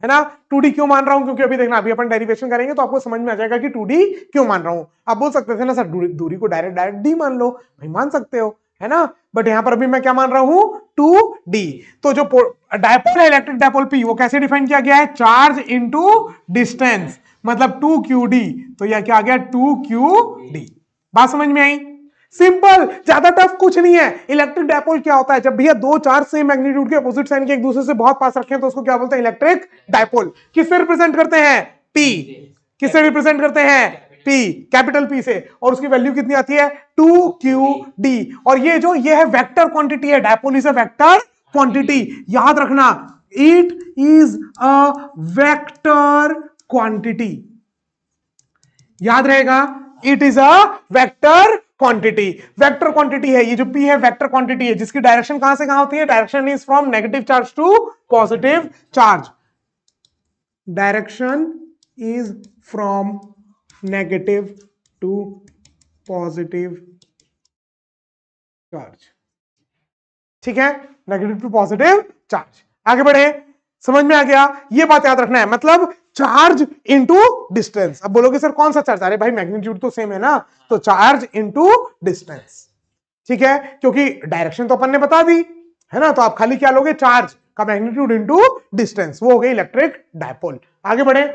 है ना टू डी क्यों मान रहा हूं क्योंकि अभी देखना अभी अपन डेरिवेशन करेंगे तो आपको समझ में आ जाएगा कि टू डी क्यों मान रहा हूं आप बोल सकते थे ना सर दूरी को डायरेक्ट डायरेक्ट डी मान लो भाई मान सकते हो है ना बट यहां पर अभी मैं क्या मान रहा हूं टू डी तो जो डायपोल है इलेक्ट्रिक डायपोल पी वो कैसे डिफाइन किया गया है चार्ज इंटू डिस्टेंस मतलब टू क्यू डी तो यह क्या आ गया टू क्यू डी बात समझ में आई सिंपल ज्यादा टफ कुछ नहीं है इलेक्ट्रिक डायपोल क्या होता है जब भैया दो चार सेम मैग्नीट्यूड के अपोजिट साइन के एक दूसरे से बहुत पास रखे तो उसको क्या बोलते हैं इलेक्ट्रिक डायपोल किससे रिप्रेजेंट करते हैं पी किससे रिप्रेजेंट करते हैं पी कैपिटल पी से और उसकी वैल्यू कितनी आती है टू क्यू डी और ये जो ये है वेक्टर क्वांटिटी है dipole is a vector quantity याद रखना it is a vector quantity याद रहेगा it is a vector quantity vector quantity है ये जो पी है वेक्टर क्वांटिटी है जिसकी डायरेक्शन कहां से कहां होती है direction is from negative charge to positive charge direction is from negative to positive charge ठीक है नेगेटिव टू पॉजिटिव चार्ज आगे बढ़े समझ में आ गया ये बात याद रखना है मतलब चार्ज इंटू डिस्टेंस अब बोलोगे सर कौन सा चार्ज अरे भाई मैग्नीट्यूड तो सेम है ना तो चार्ज इंटू डिस्टेंस ठीक है क्योंकि डायरेक्शन तो अपन ने बता दी है ना तो आप खाली क्या लोगे चार्ज का मैग्नीट्यूड इंटू डिस्टेंस वो हो गई इलेक्ट्रिक डायपोल आगे बढ़े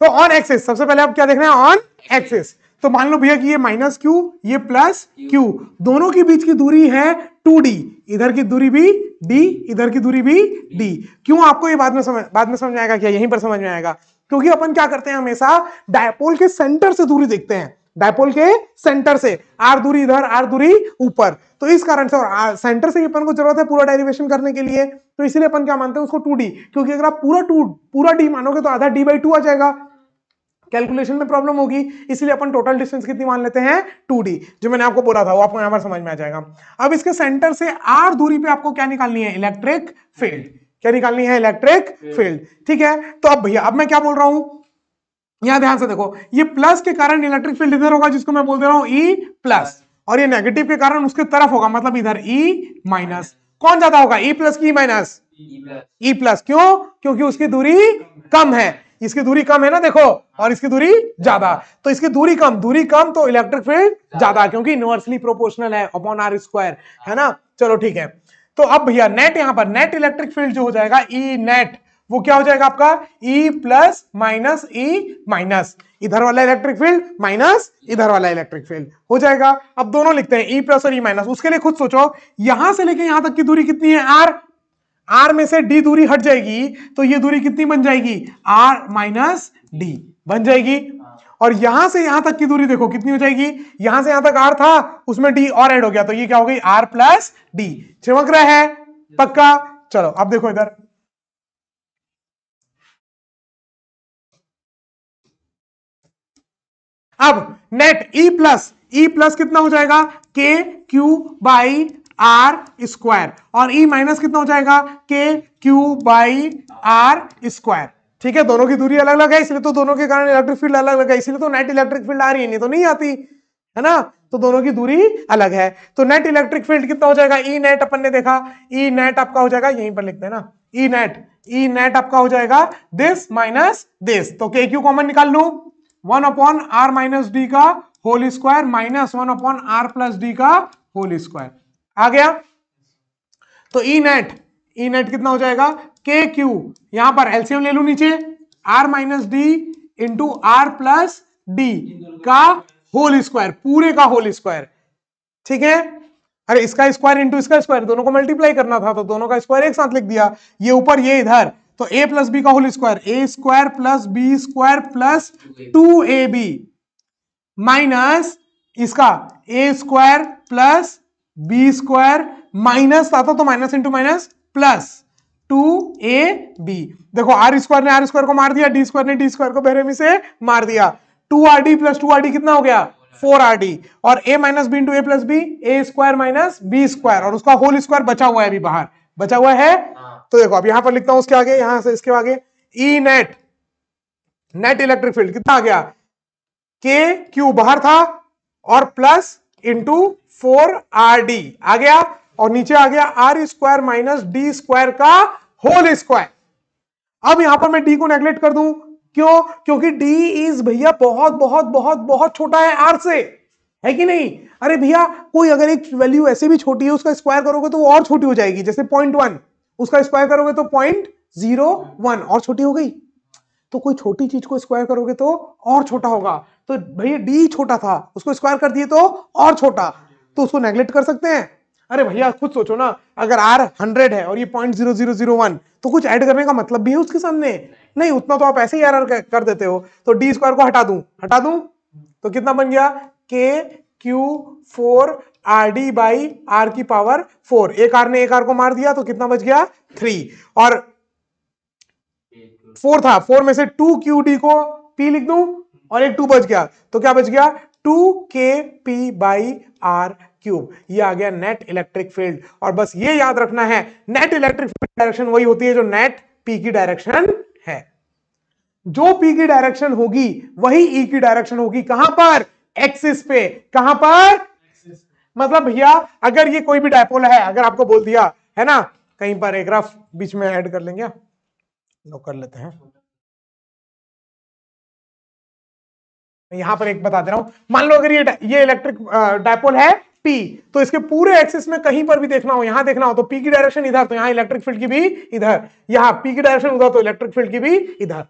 तो ऑन एक्सेस सबसे पहले आप क्या देखना है ऑन एक्सेस तो मान लो भैया कि ये माइनस क्यू ये प्लस क्यू दोनों के बीच की दूरी है टू डी इधर की दूरी भी डी इधर की दूरी भी डी क्यों आपको ये बाद में समझ बाद में समझ आएगा क्या यहीं पर समझ में आएगा क्योंकि अपन क्या करते हैं हमेशा डायपोल के सेंटर से दूरी देखते हैं डायपोल के सेंटर से आर दूरी इधर आर दूरी ऊपर तो इस कारण से और आ, सेंटर से अपन को जरूरत है पूरा डेरिवेशन करने के लिए तो इसलिए अपन क्या मानते हैं उसको टू क्योंकि अगर आप पूरा टू पूरा डी मानोगे तो आधा डी बाई टू आ जाएगा कैलकुलेशन में प्रॉब्लम होगी इसलिए अपन टोटल डिस्टेंस कितनी मान लेते हैं टू जो मैंने आपको बोला था वो आपको यहां पर समझ में आ जाएगा अब इसके सेंटर से आर दूरी पे आपको क्या निकालनी है इलेक्ट्रिक फील्ड क्या निकालनी है इलेक्ट्रिक फील्ड ठीक है तो अब भैया अब मैं क्या बोल रहा हूं यहां ध्यान से देखो ये प्लस के कारण इलेक्ट्रिक फील्ड इधर होगा जिसको मैं बोल दे रहा हूं ई प्लस और ये नेगेटिव के कारण उसके तरफ होगा मतलब इधर ई e माइनस कौन ज्यादा होगा ई प्लस की माइनस ई प्लस क्यों क्योंकि उसकी दूरी कम है इसकी दूरी कम है ना देखो हाँ। और इसकी दूरी ज्यादा तो इसकी दूरी कम दूरी कम तो इलेक्ट्रिक फील्ड ज्यादा क्योंकि इनवर्सली प्रोपोर्शनल है अपॉन आर स्क्वायर है ना चलो ठीक है तो अब भैया नेट यहां पर नेट इलेक्ट्रिक फील्ड जो हो जाएगा ई e नेट वो क्या हो जाएगा आपका E plus minus E minus इधर वाला इलेक्ट्रिक फील्ड माइनस इधर वाला इलेक्ट्रिक फील्ड हो जाएगा अब दोनों लिखते हैं E प्लस और E माइनस उसके लिए खुद सोचो यहां से लेके यहां तक की दूरी कितनी है R आर में से डी दूरी हट जाएगी तो ये दूरी कितनी बन जाएगी आर माइनस डी बन जाएगी और यहां से यहां तक की दूरी देखो कितनी हो जाएगी यहां से यहां तक आर था उसमें डी और एड हो गया तो ये क्या हो गई आर प्लस डी चमक रहा है पक्का चलो अब देखो इधर अब net E plus E plus कितना हो जाएगा के क्यू बाई आर स्क्वायर और ई e माइनस कितना हो जाएगा के क्यू बाई आर स्क्वायर ठीक है दोनों की दूरी अलग अलग है इसलिए तो दोनों के कारण इलेक्ट्रिक फील्ड अलग अलग है इसलिए तो नेट इलेक्ट्रिक फील्ड आ रही है नहीं तो नहीं आती है ना तो दोनों की दूरी अलग है तो नेट इलेक्ट्रिक फील्ड कितना हो जाएगा ई e नेट अपन ने देखा ई e नेट आपका हो जाएगा यहीं पर लिखते हैं ना ई नेट ई नेट आपका हो जाएगा दिस माइनस दिस तो के क्यू कॉमन निकाल लू one upon R minus D का whole square minus one upon R plus D का होल स्क्वायर आ गया तो ई नेट ई नेट कितना हो जाएगा के क्यू यहां पर एलसीएम ले लू नीचे R minus D into R plus D का होल स्क्वायर पूरे का होल स्क्वायर ठीक है अरे इसका स्क्वायर इंटू इसका स्क्वायर दोनों को मल्टीप्लाई करना था तो दोनों का स्क्वायर एक साथ लिख दिया ये ऊपर ये इधर तो ए प्लस बी का whole square A square plus B square plus two A B minus इसका A square plus B square minus आता तो minus into minus plus two A B देखो आर स्क्वायर ने आर स्क्वायर को मार दिया D square ने D square को बेरेमी से मार दिया two R D plus two R D कितना हो गया फोर आर डी और ए minus B into A plus B A square minus B square और उसका होल स्क्वायर बचा हुआ है अभी बाहर बचा हुआ है हाँ। तो देखो अब यहां पर लिखता हूं उसके आगे यहां से इसके आगे E net net electric field कितना आ गया के क्यू बाहर था और plus into four R D आ गया और नीचे आ गया R square minus D square का होल स्क्वायर अब यहां पर मैं डी को नेग्लेक्ट कर दू क्यों क्योंकि डी इज भैया बहुत बहुत बहुत बहुत छोटा है आर से है कि नहीं अरे भैया कोई अगर एक वैल्यू ऐसे भी छोटी है उसका स्क्वायर करोगे तो और छोटी हो जाएगी जैसे पॉइंट वन उसका स्क्वायर करोगे तो पॉइंट जीरो वन और छोटी हो गई तो कोई छोटी चीज को स्क्वायर करोगे तो और छोटा होगा तो भैया डी छोटा था उसको स्क्वायर कर दिए तो और छोटा तो उसको नेग्लेक्ट कर सकते हैं अरे भैया खुद सोचो ना अगर आर हंड्रेड है और ये point zero zero zero one तो कुछ ऐड करने का मतलब भी है उसके सामने नहीं उतना तो आप ऐसे ही आर कर देते हो तो डी स्क्वायर को हटा दू हटा दू तो कितना बन गया K Q four R D by R की पावर फोर एक आर ने एक आर को मार दिया तो कितना बच गया थ्री और फोर था फोर में से टू क्यू डी को पी लिख दू और एक टू बच गया तो क्या बच गया to K P by are cube ये आ गया नेट इलेक्ट्रिक फील्ड और बस ये याद रखना है नेट इलेक्ट्रिक फील्ड डायरेक्शन वही होती है जो नेट पी की डायरेक्शन है जो पी की डायरेक्शन होगी वही ई e की डायरेक्शन होगी कहां पर एक्सिस पे कहां पर मतलब भैया अगर ये कोई भी डायपोल है अगर आपको बोल दिया है ना कहीं पर एक रफ बीच में ऐड कर लेंगे लो कर लेते हैं यहां पर एक बता दे रहा हूं मान लो अगर ये ये इलेक्ट्रिक डायपोल है पी तो इसके पूरे एक्सिस में कहीं पर भी देखना हो यहां देखना हो तो पी की डायरेक्शन इधर तो यहां इलेक्ट्रिक फील्ड की भी इधर यहां पी की डायरेक्शन उधर तो इलेक्ट्रिक फील्ड की भी इधर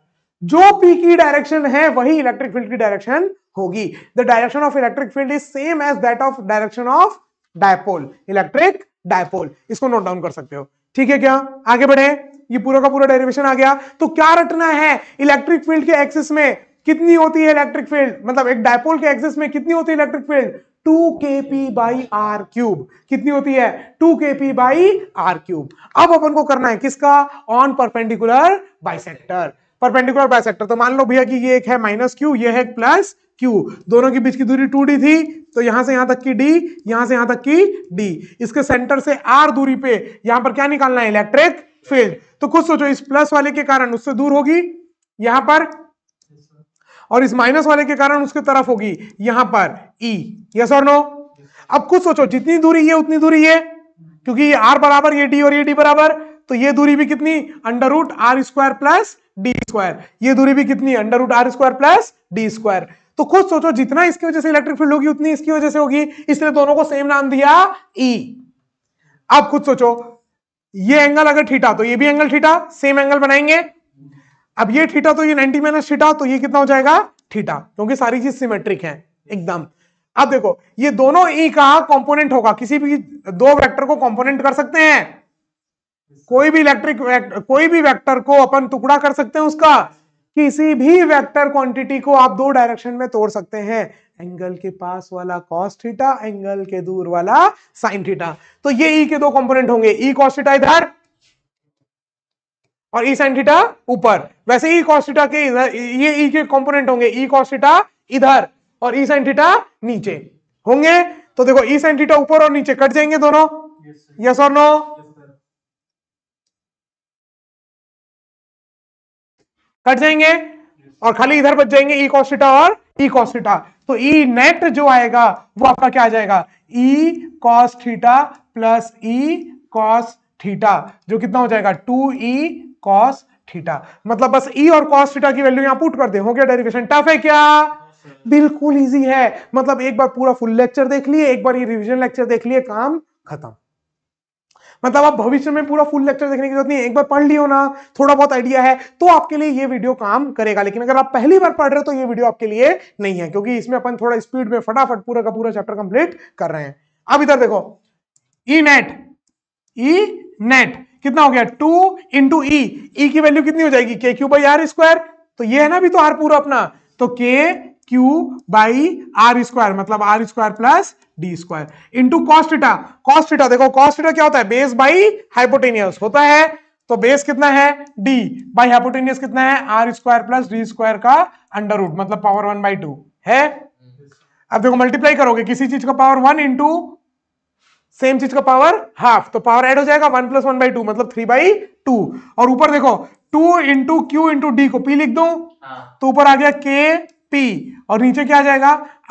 जो पी की डायरेक्शन है वही इलेक्ट्रिक फील्ड की डायरेक्शन होगी the direction of electric field is same as that of direction of dipole electric dipole इसको नोट डाउन कर सकते हो ठीक है क्या आगे बढ़े ये पूरा का पूरा डेरिवेशन आ गया तो क्या रटना है इलेक्ट्रिक फील्ड के एक्सिस में कितनी होती है इलेक्ट्रिक फील्ड मतलब एक डायपोल के एक्सिस में कितनी होती है electric field two K P by are cube कितनी होती है to K P by are cube अब अपन को करना है किसका on perpendicular bisector perpendicular bisector तो मान लो भैया कि ये एक है माइनस क्यू ये है प्लस क्यू दोनों के बीच की दूरी टू डी थी तो यहां से यहां तक की डी यहां से यहां तक की डी इसके सेंटर से आर दूरी पे यहां पर क्या निकालना है इलेक्ट्रिक फील्ड तो खुद सोचो इस प्लस वाले के कारण उससे दूर होगी यहां पर और इस माइनस वाले के कारण उसकी तरफ होगी यहां पर ई यस और नो अब कुछ सोचो जितनी दूरी ये उतनी दूरी ये क्योंकि ये आर बराबर ये डी और ये डी बराबर तो ये दूरी भी कितनी under root R square plus D square ये दूरी भी कितनी under root R square plus D square तो खुद सोचो जितना इसकी वजह से इलेक्ट्रिक फील्ड होगी उतनी इसकी वजह से होगी इसने दोनों को सेम नाम दिया ई e. अब खुद सोचो ये एंगल अगर थीटा तो ये भी एंगल थीटा सेम एंगल बनाएंगे अब ये थीटा तो ये 90 माइनस थीटा तो ये कितना हो जाएगा थीटा क्योंकि सारी चीज सिमेट्रिक है एकदम अब देखो ये दोनों ई e का कंपोनेंट होगा किसी भी दो वेक्टर को कंपोनेंट कर सकते हैं कोई भी इलेक्ट्रिक कोई भी वेक्टर को अपन टुकड़ा कर सकते हैं उसका किसी भी वेक्टर क्वांटिटी को आप दो डायरेक्शन में तोड़ सकते हैं एंगल के पास वाला कॉस थीटा एंगल के दूर वाला साइन थीटा तो ये ई e के दो कंपोनेंट होंगे ई e कॉस थीटा इधर और ई e साइन ऊपर वैसे ई e कॉस्टिटा के इधर ये ई e के कॉम्पोनेंट होंगे ई कॉस्टिटा इधर और ई साइन नीचे होंगे तो देखो ई साइन ऊपर और नीचे कट जाएंगे दोनों यस और नो कट जाएंगे और खाली इधर बच जाएंगे ई कॉस्टिटा और ई कॉस्टा तो ई नेट जो आएगा वो आपका क्या आ जाएगा E cos theta plus E cos theta जो कितना हो जाएगा टू ई कॉस थीटा मतलब बस ई e और कॉस थीटा की वैल्यू यहां पुट कर दे हो गया डेरिवेशन टफ है क्या बिल्कुल इजी है मतलब एक बार पूरा फुल लेक्चर देख लिए एक बार ये रिवीजन लेक्चर देख लिए काम खत्म मतलब आप भविष्य में पूरा फुल लेक्चर देखने की जरूरत नहीं है एक बार पढ़ लियो ना थोड़ा बहुत आइडिया है तो आपके लिए ये वीडियो काम करेगा लेकिन अगर आप पहली बार पढ़ रहे हो तो ये वीडियो आपके लिए नहीं है क्योंकि इसमें अपन थोड़ा स्पीड में फटाफट पूरा का पूरा चैप्टर कंप्लीट कर रहे हैं अब इधर देखो ई नेट ई नेट कितना हो गया टू इंटू ई ई की वैल्यू कितनी हो जाएगी के क्यू बाई आर स्क्वायर तो ये है ना भी तो आर पूरा अपना तो के क्यू बाई आर स्क्वायर मतलब R square plus D square into cos theta cos theta देखो कॉस्टिटा क्या होता है बेस बाई हाइपोटेनियस होता है तो बेस कितना है डी बाई हाइपोटेनियस कितना है R square plus D square का अंडर रूट मतलब पावर वन बाई टू है अब देखो मल्टीप्लाई करोगे किसी चीज का पावर वन इंटू सेम चीज का पावर हाफ तो पावर ऐड हो जाएगा one plus one by two मतलब थ्री बाई टू और ऊपर देखो two into Q into D को पी लिख दू हाँ। तो ऊपर आ गया के पी और नीचे क्या आ जाएगा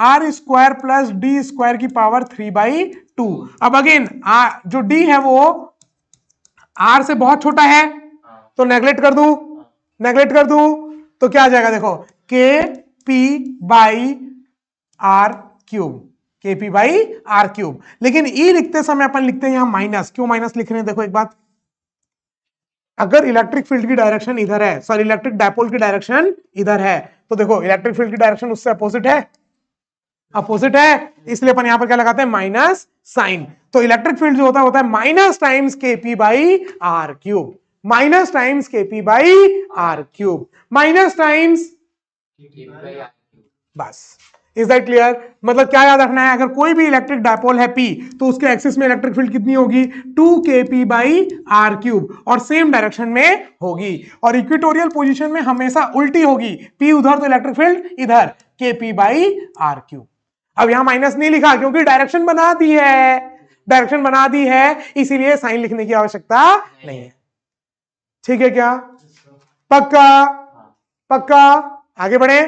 R square plus D square की पावर थ्री बाई टू अब अगेन जो डी है वो आर से बहुत छोटा है हाँ। तो नेग्लेक्ट कर दू नेग्लेक्ट कर दू तो क्या आ जाएगा देखो K P by are cube K P by are cube लेकिन ई e लिखते समय अपन लिखते हैं यहां माइनस क्यों माइनस लिख रहे हैं देखो एक बात अगर इलेक्ट्रिक फील्ड की डायरेक्शन इधर है सॉरी इलेक्ट्रिक डायपोल की डायरेक्शन इधर है तो देखो इलेक्ट्रिक फील्ड की डायरेक्शन उससे अपोजिट है अपोजिट है इसलिए अपन यहां पर क्या लगाते हैं माइनस साइन तो इलेक्ट्रिक फील्ड जो होता है होता है minus times K P by are cube minus times K P by are cube minus times बस इज दैट क्लियर मतलब क्या याद रखना है अगर कोई भी इलेक्ट्रिक डायपोल है पी तो उसके एक्सिस में इलेक्ट्रिक फील्ड कितनी होगी two K P by are cube और सेम डायरेक्शन में होगी और इक्विटोरियल पोजिशन में हमेशा उल्टी होगी पी उधर तो इलेक्ट्रिक फील्ड इधर के पी बाई आर क्यूब अब यहां माइनस नहीं लिखा क्योंकि डायरेक्शन बना दी है डायरेक्शन बना दी है इसीलिए साइन लिखने की आवश्यकता नहीं है ठीक है क्या पक्का हाँ। पक्का आगे बढ़े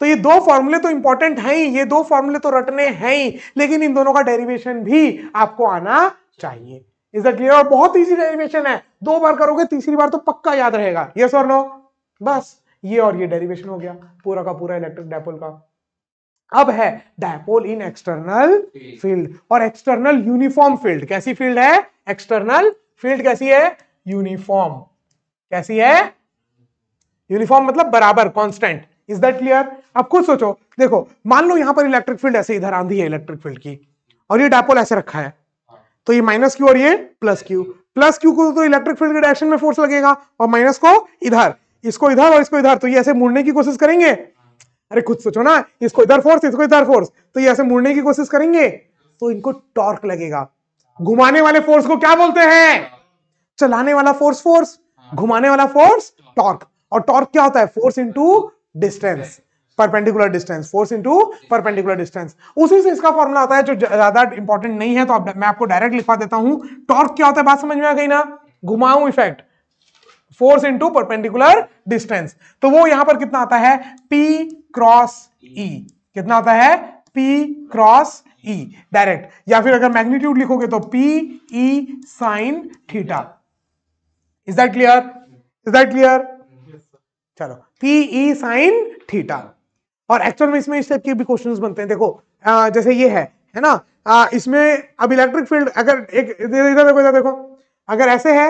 तो ये दो फॉर्मूले तो इंपॉर्टेंट है ही ये दो फॉर्मूले तो रटने हैं ही लेकिन इन दोनों का डेरिवेशन भी आपको आना चाहिए इज द क्लियर और बहुत ईजी डेरिवेशन है दो बार करोगे तीसरी बार तो पक्का याद रहेगा यस और नो बस ये और ये डेरिवेशन हो गया पूरा का पूरा इलेक्ट्रिक डायपोल का अब है डायपोल इन एक्सटर्नल फील्ड और एक्सटर्नल यूनिफॉर्म फील्ड कैसी फील्ड है एक्सटर्नल फील्ड कैसी है यूनिफॉर्म कैसी है यूनिफॉर्म मतलब बराबर कांस्टेंट इज दैट क्लियर अब खुद सोचो देखो मान लो यहां पर इलेक्ट्रिक फील्ड ऐसे इधर आंधी है इलेक्ट्रिक फील्ड की और ये डायपोल ऐसे रखा है तो ये माइनस क्यू और ये प्लस क्यू प्लस क्यू को तो इलेक्ट्रिक फील्ड के डायरेक्शन में फोर्स लगेगा और माइनस को इधर इसको इधर और इसको इधर तो ये ऐसे मुड़ने की कोशिश करेंगे अरे खुद सोचो ना इसको इधर फोर्स इसको इधर फोर्स तो ये ऐसे मुड़ने की कोशिश करेंगे तो इनको टॉर्क लगेगा घुमाने वाले फोर्स को क्या बोलते हैं चलाने वाला फोर्स फोर्स घुमाने वाला फोर्स टॉर्क और टॉर्क क्या होता है force into distance perpendicular distance force into perpendicular distance उसी से इसका फॉर्मुला आता है जो ज्यादा इंपॉर्टेंट नहीं है तो आप, मैं आपको डायरेक्ट लिखवा देता हूं टॉर्क क्या होता है बात समझ में आ गई ना घुमाऊ effect force into perpendicular distance तो वो यहां पर कितना आता है पी क्रॉस ई कितना आता है पी क्रॉस ई डायरेक्ट या फिर अगर मैग्नीट्यूड लिखोगे तो P E sine theta is that clear is that clear चलो पीई साइन थीटा और एक्चुअल में इसमें इस टाइप के भी क्वेश्चन बनते हैं देखो आ, जैसे ये है है ना आ, इसमें अब इलेक्ट्रिक फील्ड अगर एक इधर देखो इधर देखो अगर ऐसे है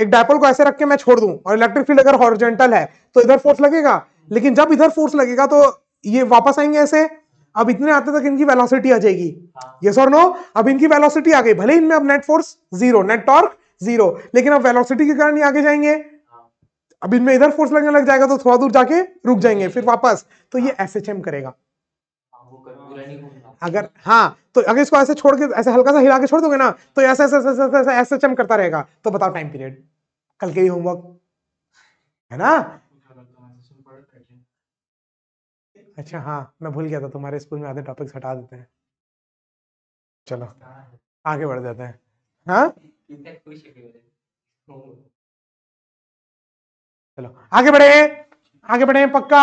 एक डायपोल को ऐसे रख के मैं छोड़ दूं और इलेक्ट्रिक फील्ड अगर हॉरिजेंटल है तो इधर फोर्स लगेगा लेकिन जब इधर फोर्स लगेगा तो ये वापस आएंगे ऐसे अब इतने आते तक इनकी वेलोसिटी आ जाएगी ये और नो अब इनकी वेलोसिटी आ गई भले इनमें अब net force zero net torque zero लेकिन अब वेलोसिटी के कारण ये आगे जाएंगे अब इनमें इधर फोर्स लगने लग जाएगा तो थोड़ा दूर जाके रुक जाएंगे फिर वापस तो ये एस एच एम करेगा अगर हाँ तो अगर इसको ऐसे छोड़ के ऐसे हल्का सा हिला के छोड़ दोगे ना तो ऐसे ऐसे ऐसे ऐसे ऐसे एस एच करता रहेगा तो बताओ टाइम पीरियड कल के लिए होमवर्क है ना अच्छा हाँ मैं भूल गया था तुम्हारे स्कूल में आधे टॉपिक्स हटा देते हैं चलो आगे बढ़ जाते हैं हाँ चलो आगे बढ़े आगे बढ़े पक्का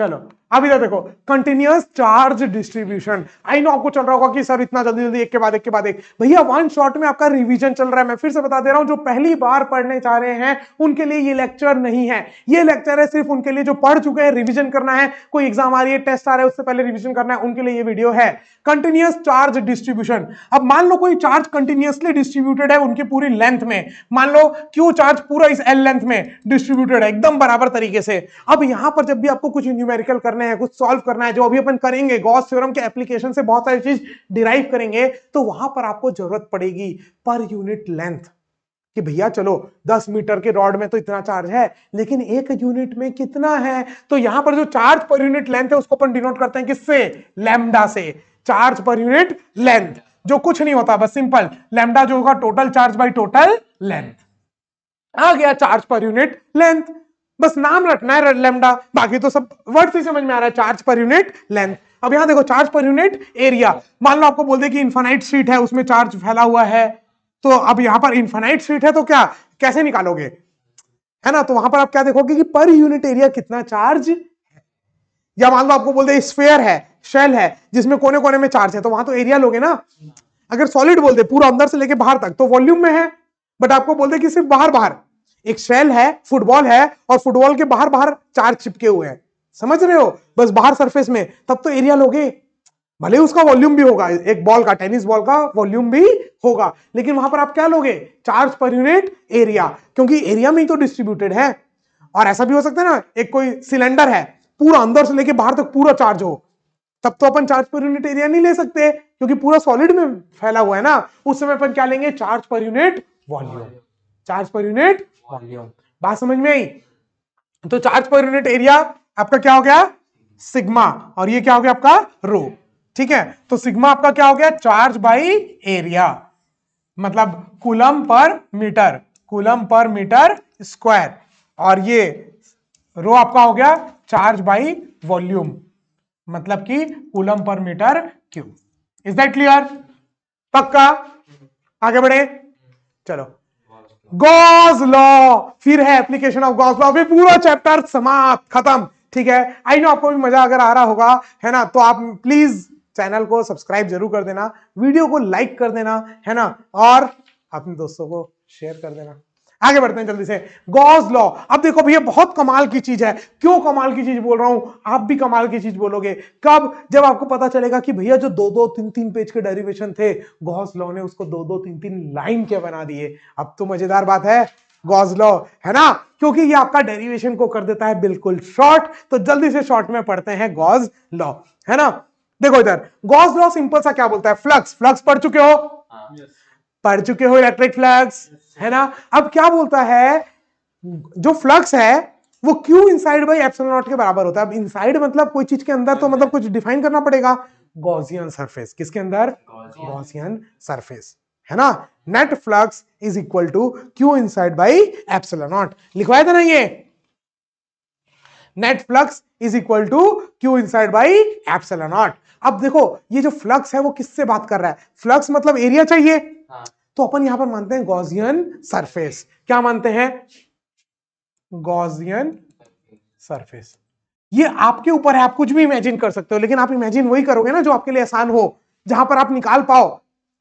चलो अब इधर देखो continuous charge distribution I know आपको चल रहा होगा कि सर इतना जल्दी जल्दी एक के बाद एक के बाद एक भैया वन शॉट में आपका रिवीजन चल रहा है मैं फिर से बता दे रहा हूं जो पहली बार पढ़ने चाह रहे हैं उनके लिए ये लेक्चर नहीं है ये लेक्चर है सिर्फ उनके लिए जो पढ़ चुके हैं रिविजन करना है कोई एग्जाम आ रही है टेस्ट आ रहा है उससे पहले रिविजन करना है उनके लिए ये वीडियो है कंटिन्यूस चार्ज डिस्ट्रीब्यूशन अब मान लो कोई चार्ज कंटिन्यूसली डिस्ट्रीब्यूटेड है उनकी पूरी लेंथ में मान लो क्यू चार्ज पूरा इस एल लेंथ में डिस्ट्रीब्यूटेड है एकदम बराबर तरीके से अब यहां पर जब भी आपको कुछ न्यूमेरिकल करने करने हैं कुछ सॉल्व करना है जो अभी अपन करेंगे गॉस थ्योरम के एप्लीकेशन से बहुत सारी चीज डिराइव करेंगे तो वहां पर आपको जरूरत पड़ेगी पर यूनिट लेंथ कि भैया चलो 10 मीटर के रॉड में तो इतना चार्ज है लेकिन एक यूनिट में कितना है तो यहां पर जो चार्ज पर यूनिट लेंथ है उसको अपन डिनोट करते हैं किससे लेमडा से चार्ज पर यूनिट लेंथ जो कुछ नहीं होता बस सिंपल लेमडा जो होगा total charge by total length आ गया चार्ज पर यूनिट लेंथ बस नाम रखना है लेमडा बाकी तो सब वर्ड से समझ में आ रहा है चार्ज पर यूनिट लेंथ अब यहां देखो चार्ज पर यूनिट एरिया मान लो आपको बोल दे कि इन्फानाइट स्ट्रीट है उसमें चार्ज फैला हुआ है तो अब यहां पर इन्फानाइट स्ट्रीट है तो क्या कैसे निकालोगे है ना तो वहां पर आप क्या देखोगे कि पर यूनिट एरिया कितना चार्ज है या मान लो आपको बोल दे स्फेयर है शेल है जिसमें कोने कोने में चार्ज है तो वहां तो एरिया लोगे ना अगर सॉलिड बोल दे पूरा अंदर से लेके बाहर तक तो वॉल्यूम में है बट आपको बोल दे कि सिर्फ बाहर बाहर एक शेल है फुटबॉल है और फुटबॉल के बाहर बाहर चार चिपके हुए हैं समझ रहे हो बस बाहर सरफेस में तब तो एरिया लोगे भले उसका वॉल्यूम भी होगा एक बॉल का टेनिस बॉल का वॉल्यूम भी होगा लेकिन वहां पर आप क्या लोगे चार्ज पर यूनिट एरिया क्योंकि एरिया में ही तो डिस्ट्रीब्यूटेड है और ऐसा भी हो सकता है ना एक कोई सिलेंडर है पूरा अंदर से लेके बाहर तक पूरा चार्ज हो तब तो अपन चार्ज पर यूनिट एरिया नहीं ले सकते क्योंकि पूरा सॉलिड में फैला हुआ है ना उस समय अपन क्या लेंगे charge per unit volume charge per unit volume बात समझ में आई तो चार्ज पर यूनिट एरिया आपका क्या हो गया सिग्मा और ये क्या हो गया आपका रो ठीक है तो सिग्मा आपका क्या हो गया चार्ज बाई एरिया मतलब coulomb per metre coulomb per metre square और ये रो आपका हो गया चार्ज बाई वॉल्यूम मतलब कि coulomb per metre cube is that clear पक्का आगे बढ़े चलो गॉज लॉ फिर है एप्लीकेशन ऑफ गॉज लॉ अभी पूरा चैप्टर समाप्त खत्म ठीक है आई नो आपको भी मजा अगर आ रहा होगा है ना तो आप प्लीज चैनल को सब्सक्राइब जरूर कर देना वीडियो को लाइक कर देना है ना और अपने दोस्तों को शेयर कर देना आगे बढ़ते हैं जल्दी से गॉज लॉ अब देखो भैया बहुत कमाल की चीज है क्यों कमाल की चीज बोल रहा हूं आप भी कमाल की चीज बोलोगे कब जब आपको पता चलेगा कि भैया जो दो दो तीन तीन पेज के डेरिवेशन थे गॉज लॉ ने उसको दो दो तीन तीन लाइन के बना दिए अब तो मजेदार बात है गॉज लॉ है ना क्योंकि ये आपका डेरिवेशन को कर देता है बिल्कुल शॉर्ट तो जल्दी से शॉर्ट में पढ़ते हैं गॉज लॉ है ना देखो इधर गॉज लॉ सिंपल सा क्या बोलता है फ्लक्स फ्लक्स पढ़ चुके हो हाँ, पढ़ चुके हो इलेक्ट्रिक फ्लक्स है ना अब क्या बोलता है जो फ्लक्स है वो Q inside by epsilon naught के बराबर होता है अब इनसाइड मतलब कोई चीज के अंदर तो मतलब कुछ डिफाइन करना पड़ेगा गॉसियन सरफेस किसके अंदर गॉसियन सरफेस है ना net flux is equal to Q inside by epsilon naught लिखवाया था ना ये net flux is equal to Q inside by epsilon naught अब देखो ये जो फ्लक्स है वो किससे बात कर रहा है फ्लक्स मतलब एरिया चाहिए हाँ. तो अपन यहां पर मानते हैं गॉजियन सरफेस क्या मानते हैं गॉजियन सरफेस ये आपके ऊपर है आप कुछ भी इमेजिन कर सकते हो लेकिन आप इमेजिन वही करोगे ना जो आपके लिए आसान हो जहां पर आप निकाल पाओ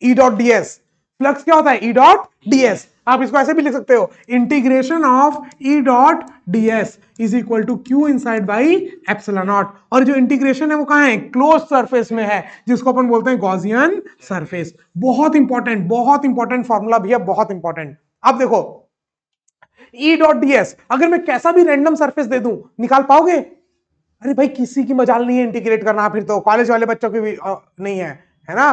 E dot D S flux क्या होता है ई डॉट डीएस आप इसको ऐसे भी लिख सकते हो integration of E dot DS is equal to Q inside by epsilon naught और जो इंटीग्रेशन है वो कहा है क्लोज सरफेस में है जिसको अपन बोलते हैं गॉजियन सरफेस बहुत इंपॉर्टेंट बहुत इंपॉर्टेंट फॉर्मूला भी है बहुत इंपॉर्टेंट आप देखो ई डॉट डीएस अगर मैं कैसा भी रैंडम सरफेस दे दूं निकाल पाओगे अरे भाई किसी की मजाल नहीं है इंटीग्रेट करना फिर तो कॉलेज वाले बच्चों की भी नहीं है है ना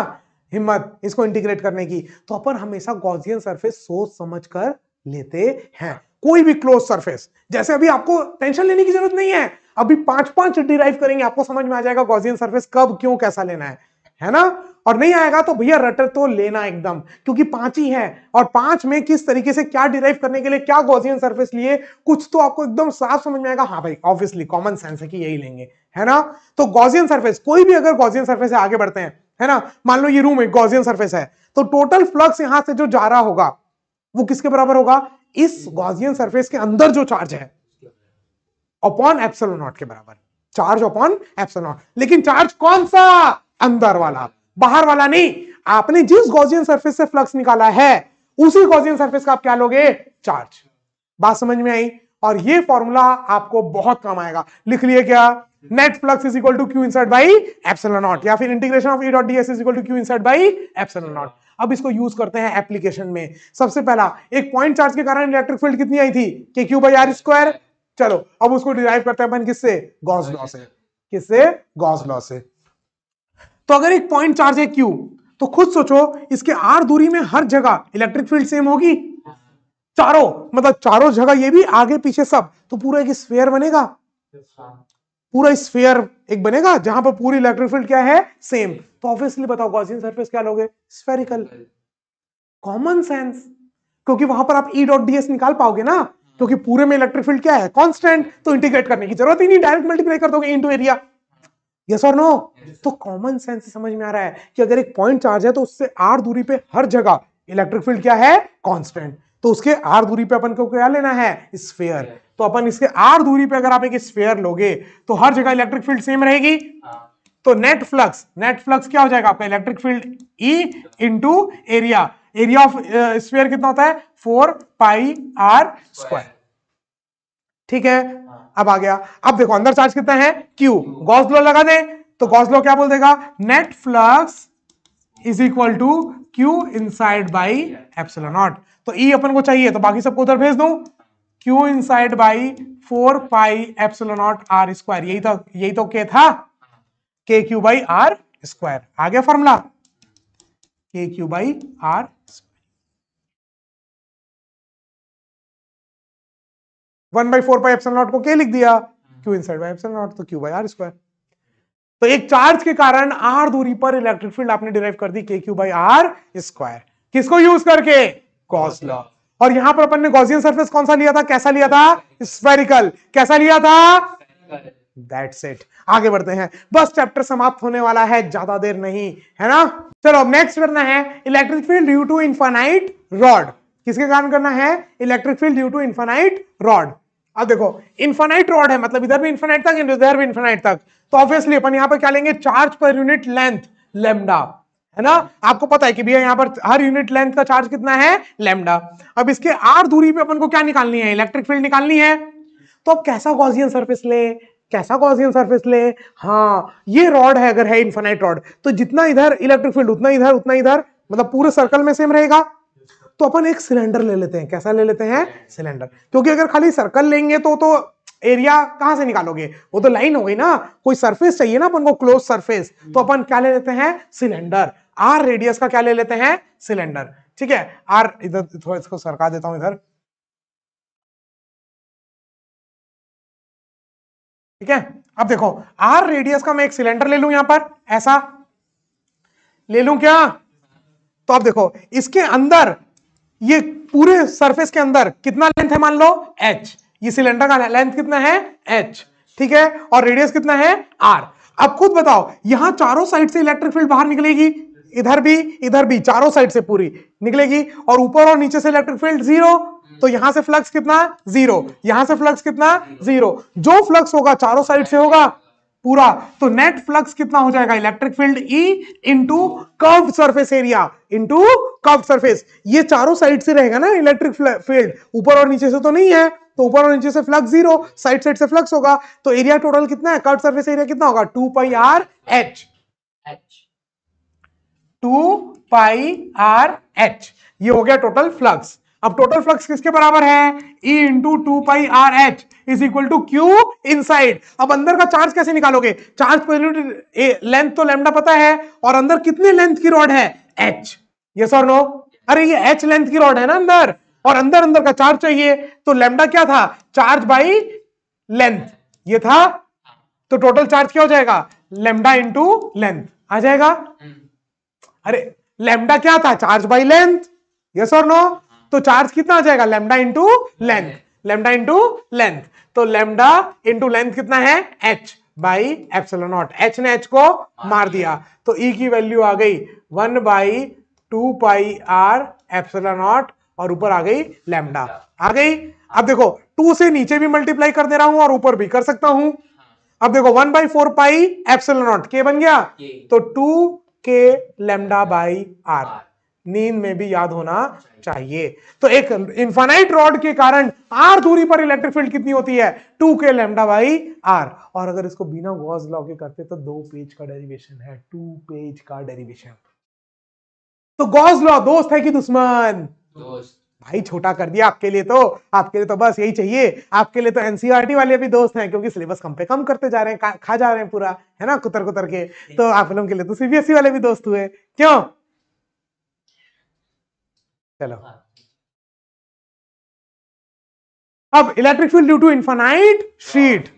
हिम्मत इसको इंटीग्रेट करने की तो अपन हमेशा गॉजियन सरफेस सोच समझ कर लेते हैं कोई भी क्लोज सरफेस जैसे अभी आपको टेंशन लेने की जरूरत नहीं है अभी पांच पांच डिराइव करेंगे आपको समझ में आ जाएगा गॉजियन सरफेस कब क्यों कैसा लेना है है ना और नहीं आएगा तो भैया रटर तो लेना एकदम क्योंकि पांच ही है और पांच में किस तरीके से क्या डिराइव करने के लिए क्या गॉसियन सरफेस लिए कुछ तो आपको एकदम साफ समझ में आएगा हाँ भाई ऑब्वियसली कॉमन सेंस है कि यही लेंगे है ना तो गॉसियन सरफेस कोई भी अगर गॉसियन सरफेस से आगे बढ़ते हैं है ना मान लो ये रूम है गॉजियन सरफेस है तो टोटल फ्लक्स यहां से जो जा रहा होगा वो किसके बराबर होगा इस गॉजियन सरफेस के अंदर जो चार्ज है अपॉन एप्सलो नॉट के बराबर चार्ज अपॉन एप्सलो नॉट लेकिन चार्ज कौन सा अंदर वाला बाहर वाला नहीं आपने जिस गॉजियन सरफेस से फ्लक्स निकाला है उसी गॉजियन सरफेस का आप क्या लोगे चार्ज बात समझ में आई और ये फॉर्मूला आपको बहुत काम आएगा लिख लिए क्या net flux is equal to Q inside by epsilon naught या फिर integration of E dot DS is equal to Q inside by epsilon naught अब इसको यूज करते हैं एप्लीकेशन में सबसे पहला एक पॉइंट चार्ज के कारण इलेक्ट्रिक फील्ड कितनी आई थी के क्यू बाई आर स्क्वायर चलो अब उसको डिराइव करते हैं अपन किससे गॉस लॉ से किससे गॉस लॉ से तो अगर एक पॉइंट चार्ज है क्यू तो खुद सोचो इसके आर दूरी में हर जगह इलेक्ट्रिक फील्ड सेम होगी चारों मतलब चारों जगह ये भी आगे पीछे सब तो पूरा एक स्फेयर बनेगा पूरा स्फेयर एक बनेगा जहां पर पूरी इलेक्ट्रिक फील्ड क्या है सेम तो ऑब्वियसली बताओ गॉसियन सरफेस क्या लोगे स्फेरिकल कॉमन सेंस क्योंकि वहां पर आप ई डॉट डीएस निकाल पाओगे ना क्योंकि पूरे में इलेक्ट्रिक फील्ड क्या है कांस्टेंट तो इंटीग्रेट करने की जरूरत ही नहीं डायरेक्ट मल्टीप्लाई कर दोगे इनटू एरिया यस और नो तो कॉमन सेंस से समझ में आ रहा है कि अगर एक पॉइंट चार्ज है तो उससे आर दूरी पे हर जगह इलेक्ट्रिक फील्ड क्या है कांस्टेंट तो उसके आर दूरी पे अपन को क्या लेना है स्फेयर तो अपन इसके आर दूरी पे अगर आप एक स्फेयर लोगे तो हर जगह इलेक्ट्रिक फील्ड सेम रहेगी हाँ। तो नेट फ्लक्स नेट फ्लक्स क्या हो जाएगा आपका electric field E into area area of sphere कितना होता है फोर पाई आर स्क्वायर ठीक है हाँ। अब आ गया अब देखो अंदर चार्ज कितना है क्यू गॉस लो लगा दे तो गॉस लो क्या बोल देगा net flux is equal to Q inside by epsilon naught तो ई e अपन को चाहिए तो बाकी सबको उधर भेज दू Q inside by four pi epsilon naught are square यही तो यही तो के था K Q by are square आ गया formula K Q by R one by four pi epsilon naught को के लिख दिया Q inside by epsilon naught तो क्यू बाई आर स्क्वायर तो एक चार्ज के कारण आर दूरी पर इलेक्ट्रिक फील्ड आपने डिराइव कर दी K Q by are square किसको यूज करके गॉस और यहां पर अपन ने गॉसियन सरफेस कौन सा लिया था कैसा लिया था स्पेरिकल कैसा लिया था That's it. आगे बढ़ते हैं बस चैप्टर समाप्त होने वाला है ज्यादा देर नहीं है ना चलो अब नेक्स्ट करना है electric field due to infinite rod किसके कारण करना है electric field due to infinite rod अब देखो इन्फानाइट रॉड है मतलब इधर भी इन्फानाइट तक इधर भी इन्फानाइट तक तो ऑब्वियसली अपन यहां पर क्या लेंगे charge per unit length lambda है ना आपको पता है कि भैया यहाँ पर हर यूनिट लेंथ का चार्ज कितना है लेमडा अब इसके आर दूरी पे अपन को क्या निकालनी है इलेक्ट्रिक फील्ड निकालनी है तो अब कैसा गॉसियन सर्फिस ले कैसा गॉसियन सर्फिस ले हाँ ये रॉड है अगर है इन्फेनाइट रॉड तो जितना इधर इलेक्ट्रिक फील्ड उतना इधर उतना इधर मतलब पूरे सर्कल में सेम रहेगा तो अपन एक सिलेंडर ले लेते हैं कैसा ले लेते हैं सिलेंडर क्योंकि अगर खाली सर्कल लेंगे तो तो एरिया कहां से निकालोगे वो तो लाइन हो गई ना कोई सरफेस चाहिए ना अपन को क्लोज हम्म। सरफेस तो अपन क्या ले लेते हैं सिलेंडर आर रेडियस का क्या ले लेते हैं सिलेंडर ठीक है आर इधर थोड़ा इसको सरका देता हूं इधर ठीक है अब देखो आर रेडियस का मैं एक सिलेंडर ले लू यहां पर ऐसा ले लू क्या तो आप देखो इसके अंदर ये पूरे सरफेस के अंदर कितना लेंथ है मान लो एच ये सिलेंडर का लेंथ कितना है एच ठीक है और रेडियस कितना है आर अब खुद बताओ यहां चारों साइड से इलेक्ट्रिक फील्ड बाहर निकलेगी इधर भी इधर भी चारों साइड से पूरी निकलेगी और ऊपर और नीचे से इलेक्ट्रिक फील्ड जीरो तो यहां से फ्लक्स कितना जीरो यहां से फ्लक्स कितना जीरो जो फ्लक्स होगा चारों साइड से होगा पूरा तो नेट फ्लक्स कितना हो जाएगा electric field E into curved surface area into curved surface ये चारों साइड से रहेगा ना इलेक्ट्रिक फील्ड ऊपर और नीचे से तो नहीं है तो ऊपर और नीचे से फ्लक्स जीरो साइड साइड से फ्लक्स होगा तो एरिया टोटल कितना है कट सर्फेस एरिया कितना होगा two pi R H H two pi R H ये हो गया टोटल फ्लक्स अब टोटल फ्लक्स किसके बराबर है E into two pi R H is equal to Q in अब अंदर का चार्ज कैसे निकालोगे चार्ज पर लेंथ तो लेमडा पता है और अंदर कितने लेंथ की रॉड है H. यस और नो अरे ये H लेंथ की रॉड है ना अंदर और अंदर अंदर का चार्ज चाहिए तो लेमडा क्या था चार्ज बाई लेंथ ये था तो टोटल चार्ज क्या हो जाएगा लेमडा इंटू लेंथ आ जाएगा अरे लेमडा क्या था चार्ज बाई लेंथ यस और नो तो चार्ज कितना आ जाएगा lambda into length lambda into length तो लेमडा इंटू लेंथ कितना है H by epsilon naught H ने एच को मार दिया तो ई e की वैल्यू आ गई one by two pi R epsilon naught और ऊपर आ गई लेमडा आ गई अब देखो टू से नीचे भी मल्टीप्लाई कर दे रहा हूं और ऊपर भी कर सकता हूं हाँ। अब देखो one by four pi epsilon naught K बन गया तो टू के लेमडा बाई आर नींद में भी याद होना चाहिए तो एक इंफानाइट रॉड के कारण आर दूरी पर इलेक्ट्रिक फील्ड कितनी होती है टू के लेमडा बाई आर और अगर इसको बिना गॉज लॉ के करते तो दो पेज का डेरिवेशन है टू पेज का डेरिवेशन तो गॉज लॉ दोस्त है कि दुश्मन भाई छोटा कर दिया आपके लिए तो आपके लिए तो बस यही चाहिए आपके लिए तो एनसीईआरटी e वाले भी दोस्त हैं क्योंकि सिलेबस कम पे कम करते जा रहे हैं खा जा रहे हैं पूरा है ना कुतर कुतर के तो आप लोगों के लिए तो सीबीएसई e वाले भी दोस्त हुए क्यों चलो हाँ। अब electric field due to infinite sheet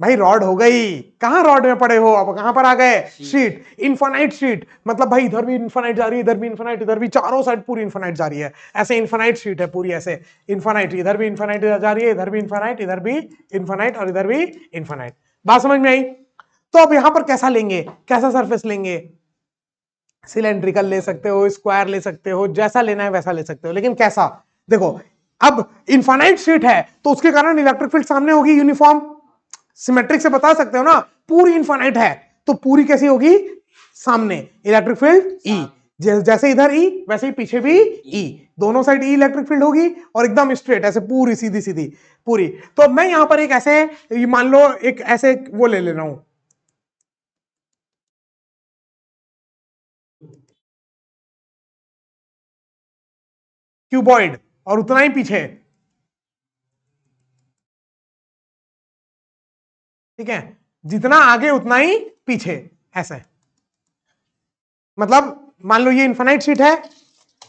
भाई रॉड हो गई कहां रॉड में पड़े हो अब कहां पर आ गए शीट इन्फानाइट शीट मतलब भाई इधर भी इन्फानाइट जा रही है इधर भी इन्फानाइट इधर भी चारों साइड पूरी इन्फानाइट जा रही है ऐसे इन्फाइट शीट है पूरी ऐसे इन्फाइट इधर भी इन्फानाइट जा रही है इधर भी इन्फानाइट इधर भी इन्फानाइट और इधर भी इन्फानाइट बात समझ में आई तो अब यहां पर कैसा लेंगे कैसा सर्फेस लेंगे सिलेंड्रिकल ले सकते हो स्क्वायर ले सकते हो जैसा लेना है वैसा ले सकते हो लेकिन कैसा देखो अब इन्फाइट शीट है तो उसके कारण इलेक्ट्रिक फील्ड सामने होगी यूनिफॉर्म सिमेट्रिक से बता सकते हो ना पूरी इन्फाइनाइट है तो पूरी कैसी होगी सामने इलेक्ट्रिक फील्ड ई जैसे इधर ई e, वैसे ही पीछे भी ई e. दोनों साइड ई इलेक्ट्रिक फील्ड होगी और एकदम स्ट्रेट ऐसे पूरी सीधी सीधी पूरी तो मैं यहां पर एक ऐसे मान लो एक ऐसे वो ले ले रहा हूं क्यूबॉइड और उतना ही पीछे ठीक है जितना आगे उतना ही पीछे ऐसे मतलब मान लो ये इन्फानाइट सीट है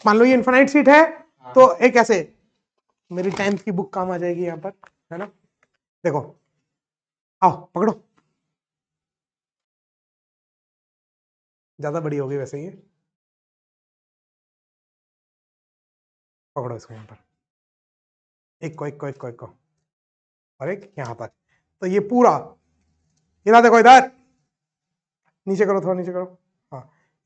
मान लो ये इन्फानाइट सीट है हाँ। तो एक ऐसे मेरी टाइम्स की बुक काम आ जाएगी यहां पर है ना देखो आओ पकड़ो ज्यादा बड़ी होगी वैसे ये पकड़ो इसको यहां पर एक को एक को एक को एक को और एक यहां पर तो ये पूरा ये ना देखो इधर नीचे करो थोड़ा नीचे करो हाँ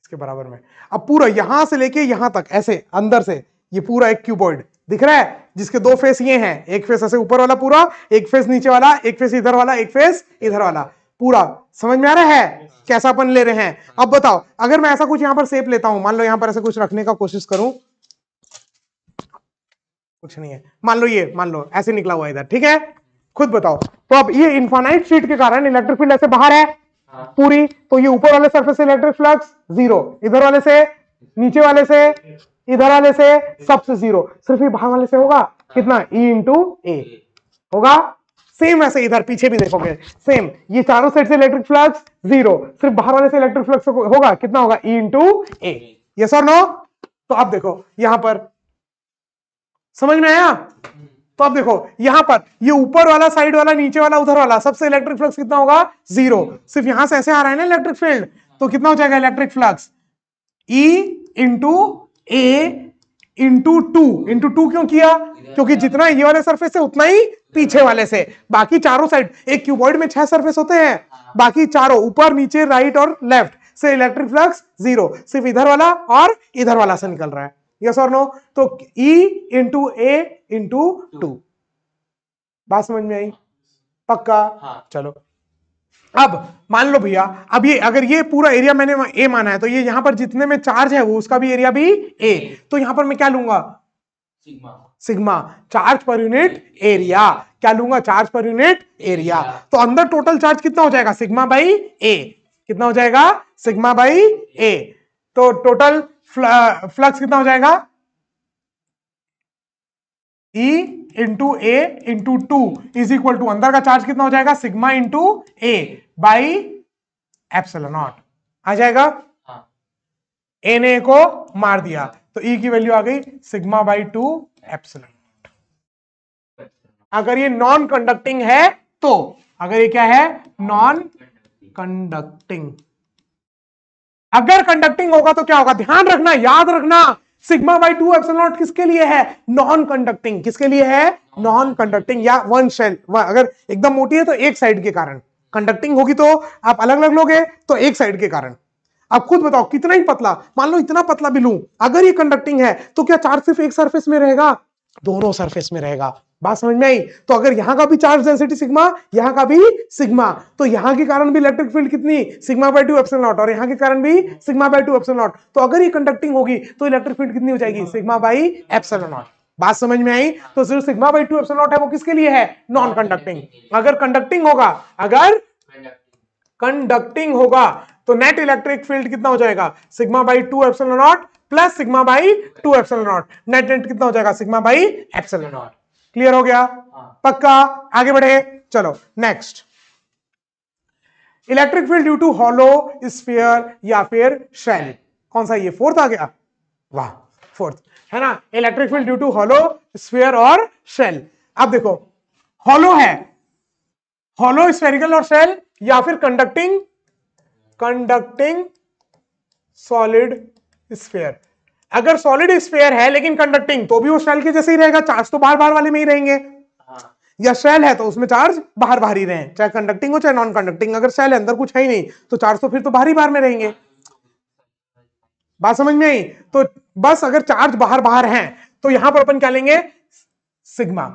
इसके बराबर में अब पूरा यहां से लेके यहां तक ऐसे अंदर से ये पूरा एक क्यूबॉइड दिख रहा है जिसके दो फेस ये हैं एक फेस ऐसे ऊपर वाला पूरा एक फेस नीचे वाला एक फेस इधर वाला एक फेस इधर वाला पूरा समझ में आ रहा है कैसा अपन ले रहे हैं अब बताओ अगर मैं ऐसा कुछ यहां पर सेप लेता हूं मान लो यहां पर ऐसा कुछ रखने का कोशिश करूं कुछ नहीं है मान लो ये मान लो ऐसे निकला हुआ इधर ठीक है खुद बताओ तो अब ये इन्फानाइट शीट के कारण इलेक्ट्रिक फील्ड ऐसे बाहर है हाँ। पूरी तो ये ऊपर वाले सरफेस से इलेक्ट्रिक फ्लक्स जीरो इधर वाले से नीचे वाले से इधर वाले से सबसे जीरो सिर्फ ये बाहर वाले से होगा हाँ। कितना ई इंटू ए होगा सेम ऐसे इधर पीछे भी देखोगे सेम ये चारों साइड से इलेक्ट्रिक फ्लक्स जीरो सिर्फ बाहर वाले से इलेक्ट्रिक फ्लक्स होगा कितना होगा ई इंटू ए ये और नो तो आप देखो यहां पर समझ में आया हम्म। तो अब देखो यहां पर ये ऊपर वाला साइड वाला नीचे वाला उधर वाला सबसे इलेक्ट्रिक फ्लक्स कितना होगा जीरो सिर्फ यहां से ऐसे आ रहा है ना इलेक्ट्रिक फील्ड तो कितना हो जाएगा electric flux E into A into two into two क्यों किया क्योंकि जितना ये वाले सरफेस है उतना ही पीछे वाले से बाकी चारों साइड एक क्यूबॉइड में छह सरफेस होते हैं बाकी चारों ऊपर नीचे राइट और लेफ्ट से इलेक्ट्रिक फ्लक्स जीरो सिर्फ इधर वाला और इधर वाला से निकल रहा है यस और नो तो E into A into two बात समझ में आई पक्का हाँ। चलो अब मान लो भैया अब ये अगर ये पूरा एरिया मैंने ए माना है तो ये यहां पर जितने में चार्ज है वो उसका भी एरिया भी ए तो यहां पर मैं क्या लूंगा sigma sigma charge per unit area क्या लूंगा चार्ज पर यूनिट एरिया तो अंदर टोटल चार्ज कितना हो जाएगा सिग्मा बाई ए कितना हो जाएगा सिग्मा बाई ए तो टोटल फ्लक्स कितना हो जाएगा E into A into two is equal to अंदर का चार्ज कितना हो जाएगा sigma into A by epsilon naught आ जाएगा ए हाँ। ने को मार दिया तो ई e की वैल्यू आ गई सिग्मा बाई टू एप्सल अगर ये नॉन कंडक्टिंग है तो अगर ये क्या है नॉन कंडक्टिंग अगर कंडक्टिंग होगा तो क्या होगा ध्यान रखना याद रखना सिग्मा बाई टू नॉट किसके लिए है नॉन कंडक्टिंग किसके लिए है नॉन कंडक्टिंग या वन शेल अगर एकदम मोटी है तो एक साइड के कारण कंडक्टिंग होगी तो आप अलग अलग लोगे तो एक साइड के कारण अब खुद बताओ कितना ही पतला मान लो इतना पतला भी लू अगर ये कंडक्टिंग है तो क्या चार्ज सिर्फ एक सरफेस में रहेगा दोनों सरफेस में रहेगा बात समझ में आई तो अगर यहां का भी चार्ज डेंसिटी सिग्मा यहां का भी सिग्मा तो यहां के कारण भी इलेक्ट्रिक फील्ड कितनी sigma by two epsilon naught और यहां के कारण भी sigma by two epsilon naught तो अगर ये कंडक्टिंग होगी तो इलेक्ट्रिक फील्ड कितनी हो जाएगी सिग्मा बाय एप्सिलॉन नॉट बात समझ में आई तो जो sigma by two epsilon naught है वो किसके लिए है नॉन कंडक्टिंग अगर कंडक्टिंग होगा अगर कंडक्टिंग होगा तो नेट इलेक्ट्रिक फील्ड कितना हो जाएगा sigma by two epsilon naught plus sigma by two epsilon naught net net कितना हो जाएगा sigma by epsilon naught clear हो गया हाँ। पक्का आगे बढ़े चलो next electric field due to hollow sphere या फिर शेल कौन सा ये फोर्थ आ गया वाह फोर्थ है ना electric field due to hollow sphere और शेल अब देखो हॉलो है हॉलो स्पेरिकल और शेल या फिर कंडक्टिंग कंडक्टिंग सॉलिड स्फेयर अगर सॉलिड स्फेयर है लेकिन कंडक्टिंग तो भी वो शेल के जैसे ही रहेगा चार्ज तो बार बार वाले में ही रहेंगे हाँ। या शेल है तो उसमें चार्ज बाहर बाहर ही रहे चाहे कंडक्टिंग हो चाहे नॉन कंडक्टिंग अगर शेल है अंदर कुछ है ही नहीं तो चार्ज तो फिर तो बाहर ही बाहर में रहेंगे बात समझ में आई तो बस अगर चार्ज बाहर बाहर है तो यहां पर अपन क्या लेंगे sigma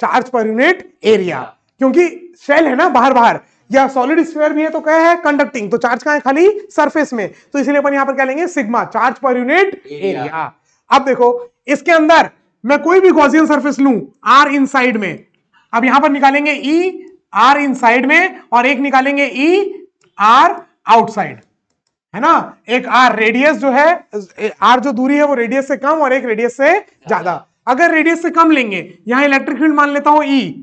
charge per unit area क्योंकि शेल है ना बाहर बाहर या सॉलिड स्फीयर भी है तो क्या है कंडक्टिंग तो चार्ज कहा है खाली सरफेस में तो इसलिए अपन यहां पर क्या लेंगे sigma charge per unit area अब देखो इसके अंदर मैं कोई भी गॉसियन सरफेस लू आर इन में अब यहां पर निकालेंगे ई आर इन में और एक निकालेंगे ई आर आउटसाइड है ना एक आर रेडियस जो है आर जो दूरी है वो रेडियस से कम और एक रेडियस से ज्यादा अगर रेडियस से कम लेंगे यहां इलेक्ट्रिक फील्ड मान लेता हूं ई e.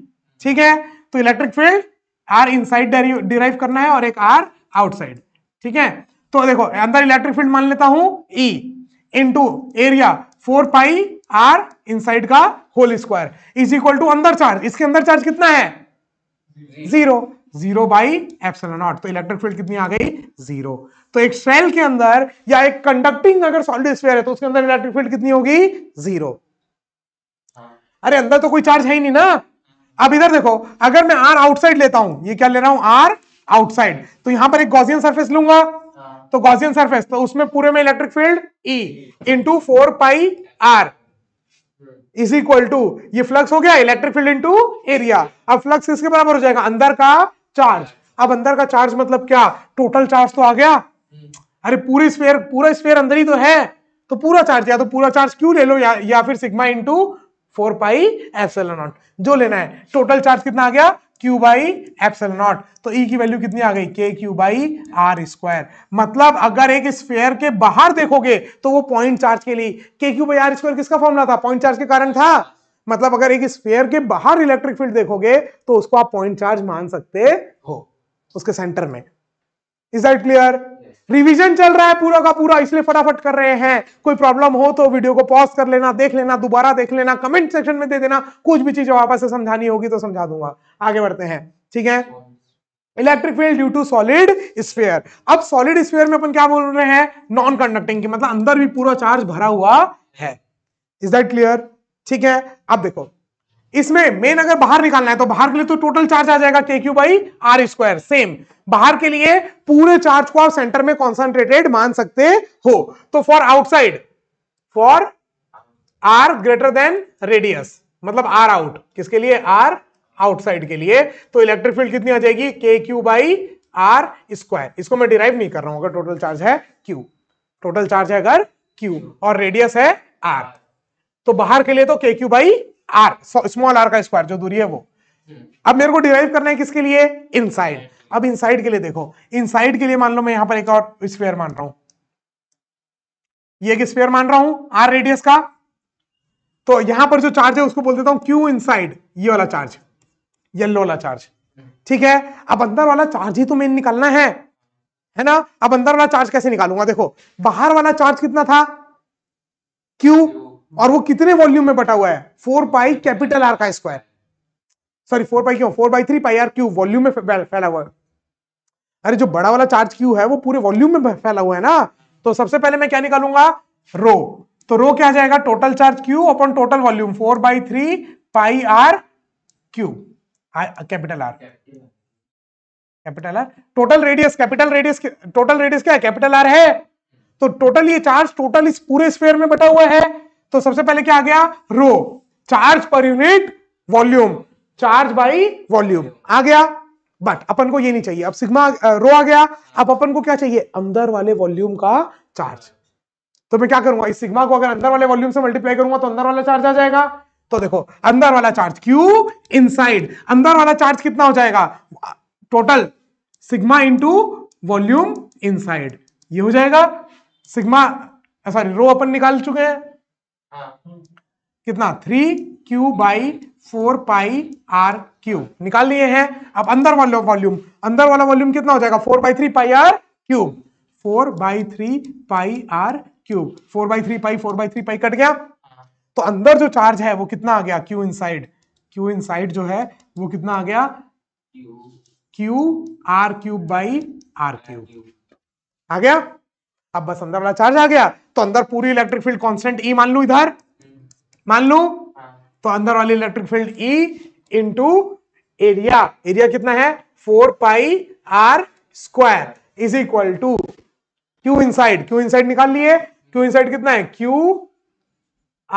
ठीक है तो electric field r inside derive करना है और एक आर आउटसाइड ठीक है तो देखो अंदर इलेक्ट्रिक फील्ड मान लेता हूं E into area four pi r inside का whole square is equal to अंदर चार्ज इसके अंदर चार्ज कितना है zero zero by epsilon naught तो इलेक्ट्रिक फील्ड कितनी आ गई जीरो तो एक शेल के अंदर या एक कंडक्टिंग अगर सॉलिड स्फीयर है तो उसके अंदर इलेक्ट्रिक फील्ड कितनी होगी जीरो हाँ। अरे अंदर तो कोई चार्ज है ही नहीं ना अब इधर देखो अगर मैं आर आउटसाइड लेता हूं ये क्या ले रहा हूं आर आउटसाइड तो यहां पर एक गॉसियन सर्फेस लूंगा हाँ। तो गॉसियन सर्फेस तो उसमें पूरे में electric field E into four pi r is equal to ये फ्लक्स हो गया इलेक्ट्रिक फील्ड इंटू एरिया अब फ्लक्स इसके बराबर हो जाएगा अंदर का चार्ज अब अंदर का चार्ज मतलब क्या टोटल चार्ज तो आ गया हम्म। अरे पूरी स्पेयर पूरा स्पेयर अंदर ही तो है तो पूरा चार्ज या तो पूरा चार्ज क्यों ले लो या, या फिर sigma into four pi epsilon naught जो लेना है टोटल चार्ज कितना आ गया क्यू बाई एफसेल नॉट तो ई e की वैल्यू कितनी आ गई k Q by are square मतलब अगर एक स्पेयर के बाहर देखोगे तो वो पॉइंट चार्ज के लिए k Q by are square किसका फॉर्मूला था पॉइंट चार्ज के कारण था मतलब अगर एक स्पेयर के बाहर इलेक्ट्रिक फील्ड देखोगे तो उसको आप पॉइंट चार्ज मान सकते हो उसके सेंटर में इज दैट क्लियर रिवीजन चल रहा है पूरा का पूरा इसलिए फटाफट कर रहे हैं कोई प्रॉब्लम हो तो वीडियो को पॉज कर लेना देख लेना दोबारा देख लेना कमेंट सेक्शन में दे देना कुछ भी चीज वापस से समझानी होगी तो समझा दूंगा आगे बढ़ते हैं ठीक है electric field due to solid sphere अब सॉलिड स्फेयर में अपन क्या बोल रहे हैं नॉन कंडक्टिंग मतलब अंदर भी पूरा चार्ज भरा हुआ है इज दैट क्लियर ठीक है अब देखो इसमें मेन अगर बाहर निकालना है तो बाहर के लिए तो टोटल चार्ज आ जाएगा के Q by are square same बाहर के लिए पूरे चार्ज को आप सेंटर में कॉन्सेंट्रेटेड मान सकते हो तो for outside for r greater than radius मतलब आर आउट किसके लिए आर आउटसाइड के लिए तो इलेक्ट्रिक फील्ड कितनी आ जाएगी के क्यू बाई आर स्क्वायर इसको मैं डिराइव नहीं कर रहा हूं अगर टोटल चार्ज है क्यू टोटल चार्ज है अगर क्यू और रेडियस है आर तो बाहर के लिए तो के Q by r small r का स्क्वायर जो दूरी है वो हम्म। अब मेरे को डिराइव करना है किसके लिए इन अब इन के लिए देखो इन के लिए मान लो मैं यहां पर एक और स्पेयर मान रहा हूं ये एक स्पेयर मान रहा हूं आर रेडियस का तो यहां पर जो चार्ज है उसको बोल देता हूं क्यू इनसाइड ये वाला चार्ज येलो वाला चार्ज हम्म। ठीक है अब अंदर वाला चार्ज ही तो मेन निकालना है है ना अब अंदर वाला चार्ज कैसे निकालूंगा देखो बाहर वाला चार्ज कितना था क्यू और वो कितने वॉल्यूम में बटा हुआ है फोर पाई कैपिटल आर का स्क्वायर सॉरी फोर पाई क्यों four by three pi r cube volume में फैला हुआ है अरे जो बड़ा वाला चार्ज क्यू है वो पूरे वॉल्यूम में फैला हुआ है ना तो सबसे पहले मैं क्या निकालूंगा रो तो रो क्या जाएगा total charge q upon total volume four by three pi r q capital r capital r total radius capital radius total radius क्या है कैपिटल आर है तो टोटल ये चार्ज टोटल इस पूरे स्पेयर में बटा हुआ है तो सबसे पहले क्या आ गया rho charge per unit volume charge by volume आ गया बट अपन को ये नहीं चाहिए अब सिग्मा रो आ गया अब अपन को क्या चाहिए अंदर वाले वॉल्यूम का चार्ज तो मैं क्या करूंगा इस सिग्मा को अगर अंदर वाले वॉल्यूम से मल्टीप्लाई करूंगा तो अंदर वाला चार्ज आ जाएगा तो देखो अंदर वाला चार्ज क्यू साइड अंदर वाला चार्ज कितना हो जाएगा total sigma into volume side ये हो जाएगा सिग्मा सॉरी रो अपन निकाल चुके हैं हाँ। कितना three q by four pi r q निकाल लिए हैं अब अंदर वाले वॉल्यूम अंदर वाला वॉल्यूम कितना हो जाएगा four by three pi r cube four by three pi r cube four by three pi four by three pi cut गया हाँ। तो अंदर जो चार्ज है वो कितना आ गया क्यू साइड क्यू साइड जो है वो कितना आ गया q r cube by are cube आ गया अब बस अंदर वाला चार्ज आ गया तो अंदर पूरी इलेक्ट्रिक फील्ड कॉन्स्टेंट ई मान लू इधर मान लू हाँ। तो अंदर वाली electric field E into area area कितना है four pi r square is equal to q inside q inside निकाल लिए क्यू इनसाइड कितना है q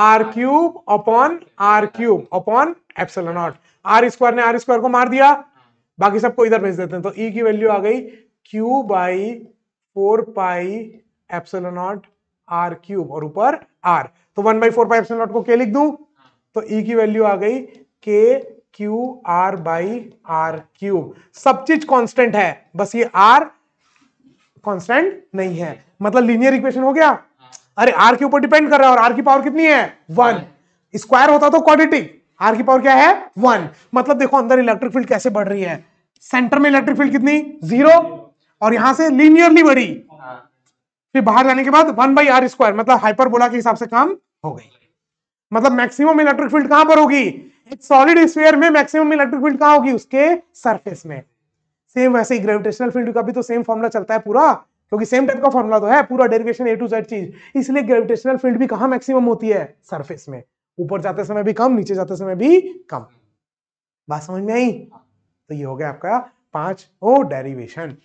r cube upon r cube upon epsilon naught are square ने आर स्क्वायर को मार दिया बाकी सबको इधर भेज देते हैं तो ई e की वैल्यू आ गई q by four pi epsilon naught r cube और ऊपर आर तो one by four pi naught को के लिख दू तो ई e की वैल्यू आ गई k Q R by are cube सब चीज कांस्टेंट है बस ये आर कांस्टेंट नहीं है मतलब लीनियर इक्वेशन हो गया अरे आर के ऊपर डिपेंड कर रहा है और आर की पावर कितनी है वन स्क्वायर होता तो क्वाड्रेटिक आर की पावर क्या है वन मतलब देखो अंदर इलेक्ट्रिक फील्ड कैसे बढ़ रही है सेंटर में इलेक्ट्रिक फील्ड कितनी जीरो और यहां से लीनियरली बढ़ी फिर बाहर जाने के बाद वन बाई आर स्क्वायर मतलब हाइपरबोला के हिसाब से काम हो गई मतलब मैक्सिमम इलेक्ट्रिक फील्ड कहां पर होगी एक सॉलिड स्पेयर में मैक्सिमम इलेक्ट्रिक फील्ड कहां होगी उसके सरफेस में सेम वैसे ही ग्रेविटेशनल फील्ड का भी तो सेम फॉर्मुला चलता है पूरा क्योंकि सेम टाइप का फॉर्मुला तो है पूरा डेरिवेशन ए टू जेड चीज इसलिए ग्रेविटेशनल फील्ड भी कहां मैक्सिमम होती है सरफेस में ऊपर जाते समय भी कम नीचे जाते समय भी कम बात समझ में आई तो ये हो गया आपका पांच ओ डेरिवेशन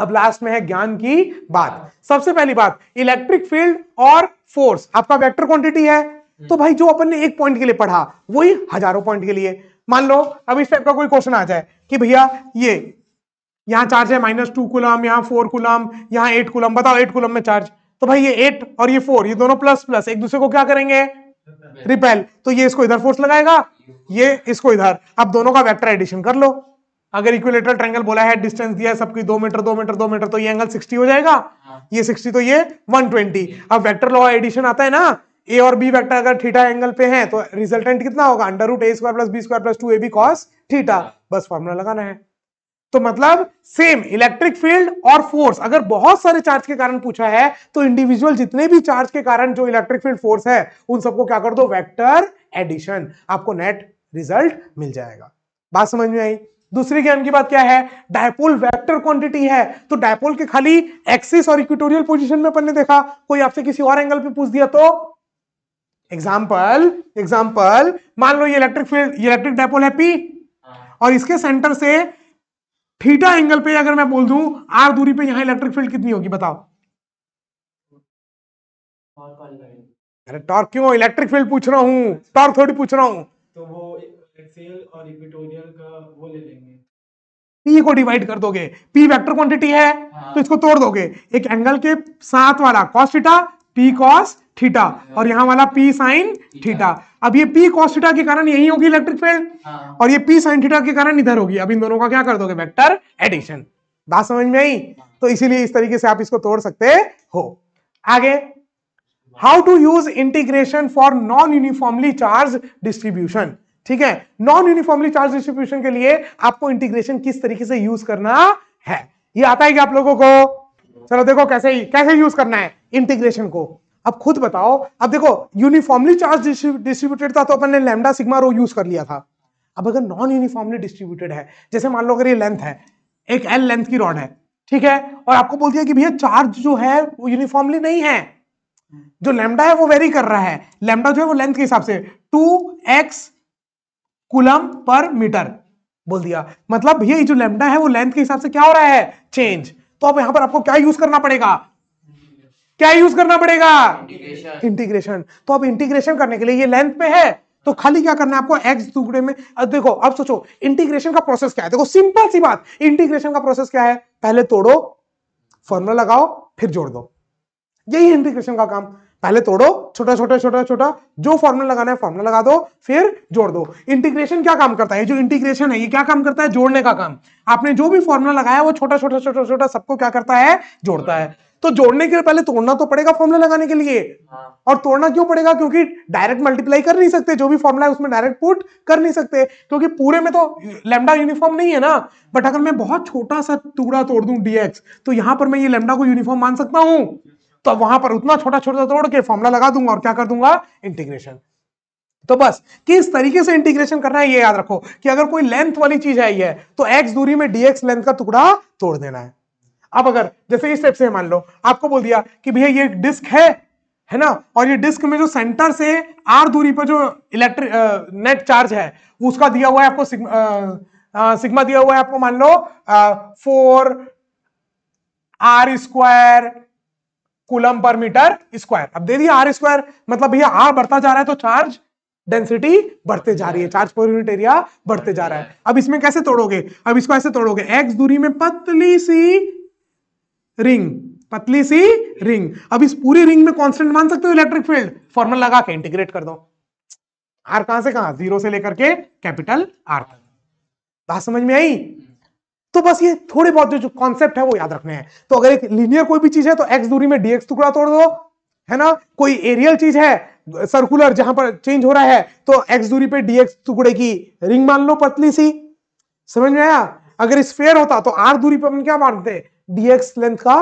अब लास्ट में है ज्ञान की बात सबसे पहली बात इलेक्ट्रिक फील्ड और फोर्स आपका वेक्टर क्वांटिटी है हम्म। तो भाई जो अपन ने एक पॉइंट के लिए पढ़ा वही हजारों पॉइंट के लिए मान लो अब इस टाइप का कोई क्वेश्चन आ जाए कि भैया ये यहाँ चार्ज है माइनस टू कुलम यहाँ फोर कुलम यहाँ एट कुलम बताओ एट कुलम में चार्ज तो भाई ये एट और ये फोर ये दोनों प्लस प्लस एक दूसरे को क्या करेंगे रिपेल तो ये इसको इधर फोर्स लगाएगा ये इसको इधर अब दोनों का वेक्टर एडिशन कर लो अगर इक्विलेटरल ट्रायंगल बोला है डिस्टेंस दिया है सबकी दो मीटर दो मीटर दो मीटर तो ये एंगल 60 हो जाएगा हाँ। ये 60 तो ये 120 अब वेक्टर लॉ एडिशन आता है ना ए और बी वेक्टर अगर थीटा एंगल पे है तो रिजल्टेंट कितना होगा under root A square plus B square plus two A B cos theta बस फॉर्मूला लगाना है तो मतलब सेम इलेक्ट्रिक फील्ड और फोर्स अगर बहुत सारे चार्ज के कारण पूछा है तो इंडिविजुअल जितने भी चार्ज के कारण जो इलेक्ट्रिक फील्ड फोर्स है उन सबको क्या कर दो वेक्टर एडिशन आपको नेट रिजल्ट मिल जाएगा बात समझ में आई दूसरी ज्ञान की बात क्या है डायपोल वेक्टर क्वांटिटी है तो डायपोल के खाली एक्सिस और इक्विटोरियल पोजीशन में अपन ने देखा कोई आपसे किसी और एंगल पे पूछ दिया तो एग्जाम्पल एग्जाम्पल मान लो ये इलेक्ट्रिक फील्ड इलेक्ट्रिक डायपोल है पी और इसके सेंटर से थीटा एंगल पे अगर मैं बोल दूं आर दूरी पे यहां इलेक्ट्रिक फील्ड कितनी होगी बताओ अरे टॉर्क क्यों इलेक्ट्रिक फील्ड पूछ रहा हूं टॉर्क थोड़ी पूछ रहा हूं तो वो एक्सेल और इक्विटोरियल का वो ले लेंगे P को डिवाइड कर दोगे P वेक्टर क्वांटिटी है हाँ। तो इसको तोड़ दोगे एक एंगल के साथ वाला cos theta P cos theta हाँ। और यहाँ वाला P sin थीटा हाँ। अब ये P cos थीटा के कारण यही होगी इलेक्ट्रिक फील्ड हाँ। और ये P sin थीटा के कारण इधर होगी अब इन दोनों का क्या कर दोगे वेक्टर एडिशन बात समझ में आई हाँ। तो इसीलिए इस तरीके से आप इसको तोड़ सकते हो आगे how to use integration for non uniformly charge distribution ठीक है नॉन यूनिफॉर्मली चार्ज डिस्ट्रीब्यूशन के लिए आपको इंटीग्रेशन किस तरीके से यूज करना है ये आता है कि आप लोगों को चलो देखो कैसे कैसे यूज करना है इंटीग्रेशन को अब खुद बताओ अब देखो यूनिफॉर्मली चार्ज डिस्ट्रीब्यूटेड था तो अपन ने लेमडा सिग्मा रो यूज कर लिया था अब अगर नॉन यूनिफॉर्मली डिस्ट्रीब्यूटेड है जैसे मान लो अगर ये लेंथ है एक एल लेंथ की रॉड है ठीक है और आपको बोल दिया कि भैया चार्ज जो है वो यूनिफॉर्मली नहीं है जो लेमडा है वो वेरी कर रहा है लेमडा जो है वो लेंथ के हिसाब से two x coulomb per metre बोल दिया मतलब भैया ये जो लेमडा है वो लेंथ के हिसाब से क्या हो रहा है चेंज तो अब यहां पर आपको क्या यूज करना पड़ेगा क्या यूज करना पड़ेगा इंटीग्रेशन तो अब इंटीग्रेशन करने के लिए ये लेंथ पे है तो खाली क्या करना है आपको एक्स टुकड़े में देखो अब सोचो इंटीग्रेशन का प्रोसेस क्या है देखो सिंपल सी बात इंटीग्रेशन का प्रोसेस क्या है पहले तोड़ो फॉर्मूला लगाओ फिर जोड़ दो यही इंटीग्रेशन का काम पहले तोड़ो छोटा छोटा छोटा छोटा जो फॉर्मूला लगाना है फॉर्मूला लगा दो फिर जोड़ दो इंटीग्रेशन क्या काम करता है जो इंटीग्रेशन है ये क्या काम करता है जोड़ने का काम आपने जो भी फॉर्मूला लगाया वो छोटा छोटा छोटा छोटा सबको क्या करता है जोड़ता है तो जोड़ने के लिए पहले तोड़ना तो पड़ेगा फॉर्मूला लगाने के लिए हाँ। और तोड़ना क्यों पड़ेगा क्योंकि डायरेक्ट मल्टीप्लाई कर नहीं सकते जो भी फॉर्मूला है उसमें डायरेक्ट पुट कर नहीं सकते क्योंकि पूरे में तो लेमडा यूनिफॉर्म नहीं है ना बट अगर मैं बहुत छोटा सा टुकड़ा तोड़ दू डीएक्स तो यहां पर मैं ये लेमडा को यूनिफॉर्म मान सकता हूं तो वहां पर उतना छोटा छोटा तोड़ के फॉर्मुला लगा दूंगा और क्या कर दूंगा इंटीग्रेशन तो बस किस तरीके से इंटीग्रेशन करना है ये याद रखो कि अगर कोई लेंथ वाली चीज है ये तो एक्स दूरी में डीएक्स लेंथ का टुकड़ा तोड़ देना है अब अगर जैसे इस टाइप से मान लो आपको बोल दिया कि भैया ये डिस्क है है ना और ये डिस्क में जो सेंटर से आर दूरी पर जो इलेक्ट्रिक नेट चार्ज है उसका दिया हुआ है आपको सिग्मा, आ, आ, सिग्मा दिया हुआ है आपको मान लो four r square coulomb per metre square अब दे दिया आर स्क्वायर मतलब भैया आर बढ़ता जा रहा है तो चार्ज डेंसिटी बढ़ते जा रही है चार्ज पर यूनिट एरिया बढ़ते जा रहा है अब इसमें कैसे तोड़ोगे अब इसको ऐसे तोड़ोगे एक्स दूरी में पतली सी रिंग पतली सी रिंग अब इस पूरी रिंग में कांस्टेंट मान सकते हो इलेक्ट्रिक फील्ड फॉर्मल लगा के इंटीग्रेट कर दो आर कहां से कहां जीरो से लेकर के कैपिटल आर तक बात समझ में आई तो बस ये थोड़े बहुत जो कॉन्सेप्ट है वो याद रखने हैं तो अगर एक लीनियर कोई भी चीज है तो एक्स दूरी में डीएक्स टुकड़ा तोड़ दो है ना कोई एरियल चीज है सर्कुलर जहां पर चेंज हो रहा है तो एक्स दूरी पे डीएक्स टुकड़े की रिंग मान लो पतली सी समझ में आया अगर स्फेयर होता तो आर दूरी पर हम क्या मानते डीएक्स लेंथ का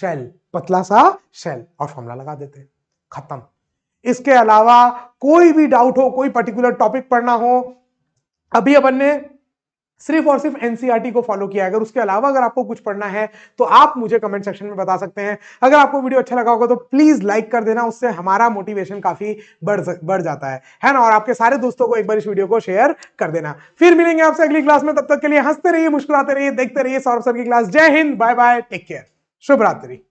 शेल पतला सा शेल और फॉर्मूला लगा देते खत्म इसके अलावा कोई भी डाउट हो कोई पर्टिकुलर टॉपिक पढ़ना हो अभी अपन ने सिर्फ और सिर्फ एनसीईआरटी e को फॉलो किया है अगर उसके अलावा अगर आपको कुछ पढ़ना है तो आप मुझे कमेंट सेक्शन में बता सकते हैं अगर आपको वीडियो अच्छा लगा होगा तो प्लीज लाइक कर देना उससे हमारा मोटिवेशन काफी बढ़ बढ़ जाता है है ना और आपके सारे दोस्तों को एक बार इस वीडियो को शेयर कर देना फिर मिलेंगे आपसे अगली क्लास में तब तक के लिए हंसते रहिए मुस्कुराते रहिए देखते रहिए सौरभ सर की क्लास जय हिंद बाय बाय टेक केयर शुभरात्रि